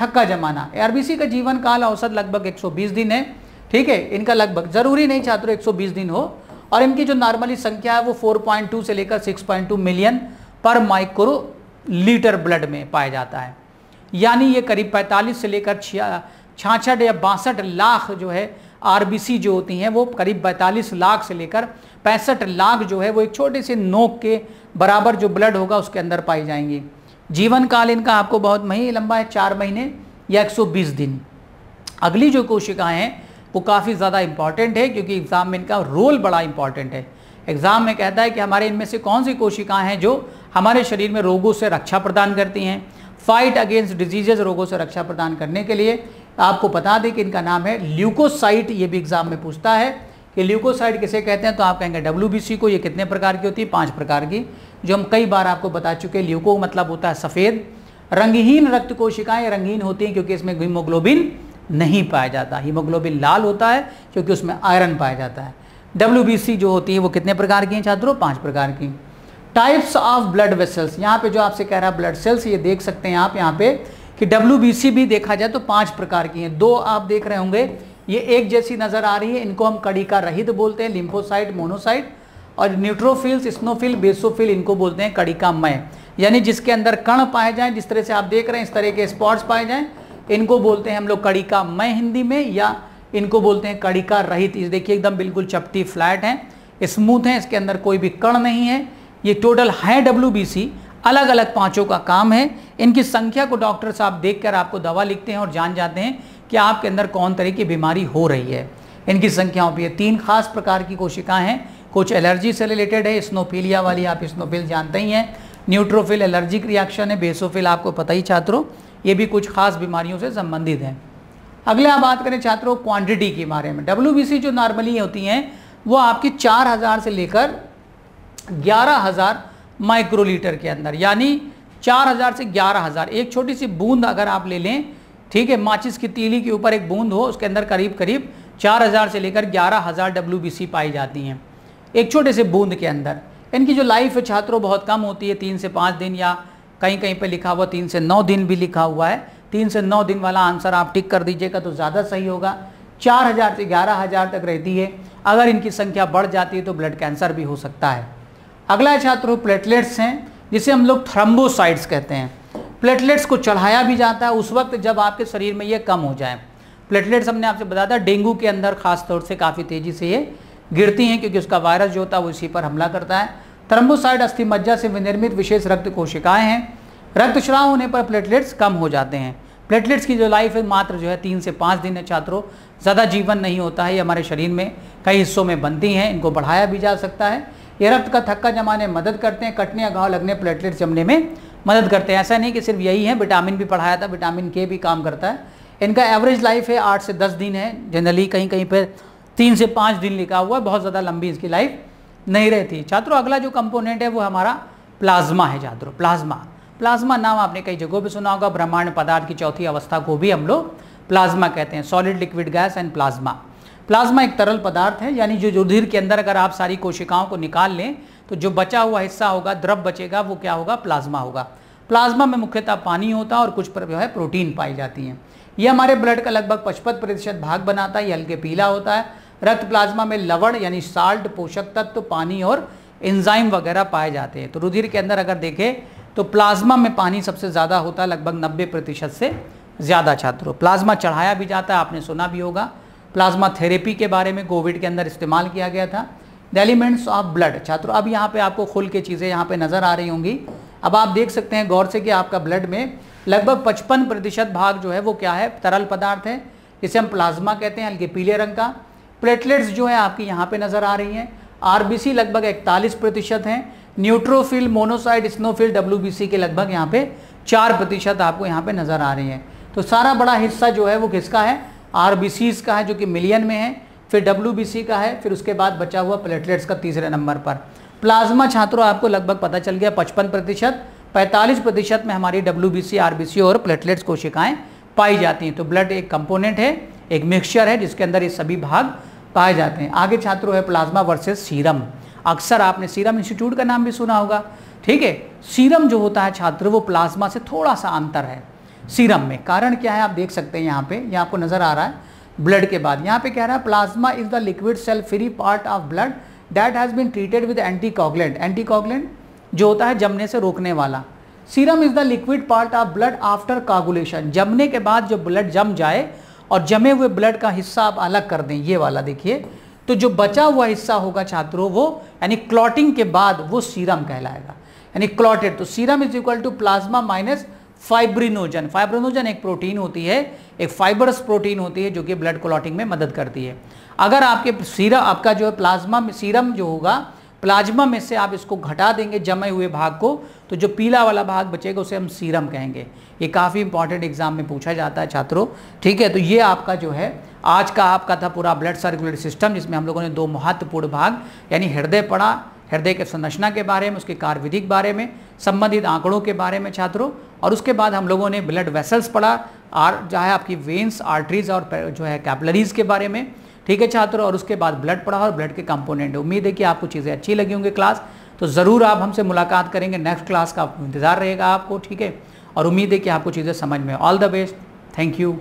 थक्का जमाना ए का जीवन काल औसत लगभग 120 दिन है ठीक है इनका लगभग ज़रूरी नहीं छात्र 120 दिन हो और इनकी जो नॉर्मली संख्या है वो 4.2 से लेकर 6.2 मिलियन पर माइक्रो लीटर ब्लड में पाया जाता है यानी ये करीब 45 से लेकर छिया छाछठ या बासठ लाख जो है आरबीसी जो होती हैं वो करीब बैतालीस लाख से लेकर पैंसठ लाख जो है वो एक छोटे से नोक के बराबर जो ब्लड होगा उसके अंदर पाई जाएंगी जीवन काल इनका आपको बहुत मही लंबा है चार महीने या 120 दिन अगली जो कोशिकाएं हैं वो काफ़ी ज़्यादा इम्पॉर्टेंट है क्योंकि एग्ज़ाम में इनका रोल बड़ा इंपॉर्टेंट है एग्ज़ाम में कहता है कि हमारे इनमें से कौन सी कोशिकाएं हैं जो हमारे शरीर में रोगों से रक्षा प्रदान करती हैं फाइट अगेंस्ट डिजीजेज रोगों से रक्षा प्रदान करने के लिए आपको बता दें कि इनका नाम है ल्यूकोसाइट ये भी एग्जाम में पूछता है कि ल्यूकोसाइट किसे कहते हैं तो आप कहेंगे डब्ल्यू को ये कितने प्रकार की होती है पाँच प्रकार की जो हम कई बार आपको बता चुके हैं ल्यूको मतलब होता है सफ़ेद रंगहीन रक्त कोशिकाएँ रंगीन होती हैं क्योंकि इसमें हीमोग्लोबिन नहीं पाया जाता हीमोग्लोबिन लाल होता है क्योंकि उसमें आयरन पाया जाता है डब्ल्यू जो होती है वो कितने प्रकार की हैं छात्रों पाँच प्रकार की टाइप्स ऑफ ब्लड वेसल्स यहाँ पे जो आपसे कह रहा है ब्लड सेल्स ये देख सकते हैं आप यहाँ पे कि डब्ल्यू भी देखा जाए तो पांच प्रकार की हैं दो आप देख रहे होंगे ये एक जैसी नज़र आ रही है इनको हम कड़िका रहित बोलते हैं लिम्फोसाइट मोनोसाइट और न्यूट्रोफिल्स स्नोफिल बेसोफिल इनको बोलते हैं कड़िकामय यानी जिसके अंदर कण पाए जाए जिस तरह से आप देख रहे हैं इस तरह के स्पॉट्स पाए जाए इनको बोलते हैं हम लोग कड़िकामय हिंदी में या इनको बोलते हैं कड़िका रहित इस देखिए एकदम बिल्कुल चपटी फ्लैट हैं स्मूथ हैं इसके अंदर कोई भी कण नहीं है ये टोटल है डब्ल्यू अलग अलग पाँचों का काम है इनकी संख्या को डॉक्टर साहब देखकर आपको दवा लिखते हैं और जान जाते हैं कि आपके अंदर कौन तरह की बीमारी हो रही है इनकी संख्याओं पर तीन खास प्रकार की कोशिकाएँ हैं कुछ एलर्जी से रिलेटेड है स्नोफीलिया वाली आप स्नोफिल जानते ही हैं न्यूट्रोफिल एलर्जिक रिएक्शन है बेसोफिल आपको पता ही छात्रों ये भी कुछ खास बीमारियों से संबंधित हैं अगले आप बात करें छात्रों क्वांटिटी के बारे में डब्ल्यू जो नॉर्मली होती हैं वो आपकी 4000 से लेकर 11000 माइक्रोलीटर के अंदर यानी 4000 से 11000 एक छोटी सी बूंद अगर आप ले लें ठीक है माचिस की तीली के ऊपर एक बूंद हो उसके अंदर करीब करीब 4000 से लेकर 11000 डब्ल्यू पाई जाती हैं एक छोटे से बूंद के अंदर इनकी जो लाइफ है छात्रों बहुत कम होती है तीन से पाँच दिन या कहीं कहीं पर लिखा हुआ तीन से नौ दिन भी लिखा हुआ है तीन से नौ दिन वाला आंसर आप टिक कर दीजिएगा तो ज़्यादा सही होगा चार हज़ार से ग्यारह हज़ार तक रहती है अगर इनकी संख्या बढ़ जाती है तो ब्लड कैंसर भी हो सकता है अगला छात्रों प्लेटलेट्स हैं जिसे हम लोग थ्रम्बोसाइड्स कहते हैं प्लेटलेट्स को चढ़ाया भी जाता है उस वक्त जब आपके शरीर में ये कम हो जाए प्लेटलेट्स हमने आपसे बताया था डेंगू के अंदर खासतौर से काफ़ी तेज़ी से ये गिरती हैं क्योंकि उसका वायरस जो होता है वो इसी पर हमला करता है थ्रम्बोसाइड मज्जा से विनिर्मित विशेष रक्त कोशिकाएँ हैं रक्तश्राव होने पर प्लेटलेट्स कम हो जाते हैं प्लेटलेट्स की जो लाइफ है मात्र जो है तीन से पाँच दिन है छात्रों ज़्यादा जीवन नहीं होता है ये हमारे शरीर में कई हिस्सों में बनती हैं इनको बढ़ाया भी जा सकता है ये रक्त का थक्का जमाने में मदद करते हैं कटने या घाव लगने प्लेटलेट जमने में मदद करते हैं ऐसा नहीं कि सिर्फ यही है विटामिन भी पढ़ाया था विटामिन के भी काम करता है इनका एवरेज लाइफ है आठ से दस दिन है जनरली कहीं कहीं पर तीन से पाँच दिन लिखा हुआ है बहुत ज़्यादा लंबी इसकी लाइफ नहीं रहती छात्रों अगला जो कंपोनेंट है वो हमारा प्लाज्मा है छात्रों प्लाज्मा प्लाज्मा नाम आपने कई जगहों पर सुना होगा ब्रह्मांड पदार्थ की चौथी अवस्था को भी हम लोग प्लाज्मा कहते हैं solid liquid gas and plasma plasma एक तरल पदार्थ है यानी जो रुधिर के अंदर अगर आप सारी कोशिकाओं को निकाल लें तो जो बचा हुआ हिस्सा होगा द्रव बचेगा वो क्या होगा प्लाज्मा होगा प्लाज्मा में मुख्यतः पानी होता है और कुछ पर जो है प्रोटीन पाई जाती हैं ये हमारे ब्लड का लगभग पचपन प्रतिशत भाग बनाता है ये हल्के पीला होता है रक्त प्लाज्मा में लवण यानी साल्ट पोषक तत्व तो पानी और एंजाइम वगैरह पाए जाते हैं तो रुधिर के अंदर अगर देखें तो प्लाज्मा में पानी सबसे ज़्यादा होता है लगभग नब्बे प्रतिशत से ज़्यादा छात्रों प्लाज्मा चढ़ाया भी जाता है आपने सुना भी होगा प्लाज्मा थेरेपी के बारे में कोविड के अंदर इस्तेमाल किया गया था द एलिमेंट्स ऑफ ब्लड छात्र अब यहाँ पे आपको खुल के चीज़ें यहाँ पे नज़र आ रही होंगी अब आप देख सकते हैं गौर से कि आपका ब्लड में लगभग 55 प्रतिशत भाग जो है वो क्या है तरल पदार्थ है जिसे हम प्लाज्मा कहते हैं हल्के पीले रंग का प्लेटलेट्स जो है आपकी यहाँ पे नज़र आ रही हैं आर लगभग इकतालीस प्रतिशत हैं न्यूट्रोफिल मोनोसाइड स्नोफिल डब्ल्यू के लगभग यहाँ पे चार प्रतिशत आपको यहाँ पर नज़र आ रही हैं तो सारा बड़ा हिस्सा जो है वो किसका है आर का है जो कि मिलियन में है फिर डब्ल्यू का है फिर उसके बाद बचा हुआ प्लेटलेट्स का तीसरे नंबर पर प्लाज्मा छात्रों आपको लगभग पता चल गया पचपन प्रतिशत पैंतालीस प्रतिशत में हमारी डब्ल्यू बी और प्लेटलेट्स कोशिकाएं पाई जाती हैं तो ब्लड एक कंपोनेंट है एक मिक्सचर है जिसके अंदर ये सभी भाग पाए जाते हैं आगे छात्रों है प्लाज्मा वर्सेस सीरम अक्सर आपने सीरम इंस्टीट्यूट का नाम भी सुना होगा ठीक है सीरम जो होता है छात्र वो प्लाज्मा से थोड़ा सा अंतर है सीरम में कारण क्या है आप देख सकते हैं यहाँ पे ये आपको नज़र आ रहा है ब्लड के बाद यहाँ पे कह रहा है plasma is the liquid cell free part of blood that has been treated with anticoagulant anticoagulant जो होता है जमने से रोकने वाला serum is the liquid part of blood after coagulation जमने के बाद जो ब्लड जम जाए और जमे हुए ब्लड का हिस्सा आप अलग कर दें ये वाला देखिए तो जो बचा हुआ हिस्सा होगा छात्रों वो यानी क्लॉटिंग के बाद वो सीरम कहलाएगा यानी क्लॉटेड तो serum is equal to plasma minus fibrinogen fibrinogen एक प्रोटीन होती है एक फाइबरस प्रोटीन होती है जो कि ब्लड क्लॉटिंग में मदद करती है अगर आपके सीरम आपका जो है प्लाज्मा में सीरम जो होगा प्लाज्मा में से आप इसको घटा देंगे जमे हुए भाग को तो जो पीला वाला भाग बचेगा उसे हम सीरम कहेंगे ये काफ़ी इंपॉर्टेंट एग्जाम में पूछा जाता है छात्रों ठीक है तो ये आपका जो है आज का आपका था पूरा ब्लड सर्कुलर सिस्टम जिसमें हम लोगों ने दो महत्वपूर्ण भाग यानी हृदय पढ़ा हृदय के संरचना के बारे में उसके कार्यविधि के बारे में संबंधित आंकड़ों के बारे में छात्रों और उसके बाद हम लोगों ने ब्लड वेसल्स पढ़ा आर जो है आपकी वेन्स आर्टरीज और जो है कैपलरीज के बारे में ठीक है छात्रों और उसके बाद ब्लड पढ़ा और ब्लड के कंपोनेंट उम्मीद है कि आपको चीज़ें अच्छी लगी होंगी क्लास तो ज़रूर आप हमसे मुलाकात करेंगे नेक्स्ट क्लास का इंतज़ार रहेगा आपको ठीक है और उम्मीद है कि आपको चीज़ें समझ में all the best thank you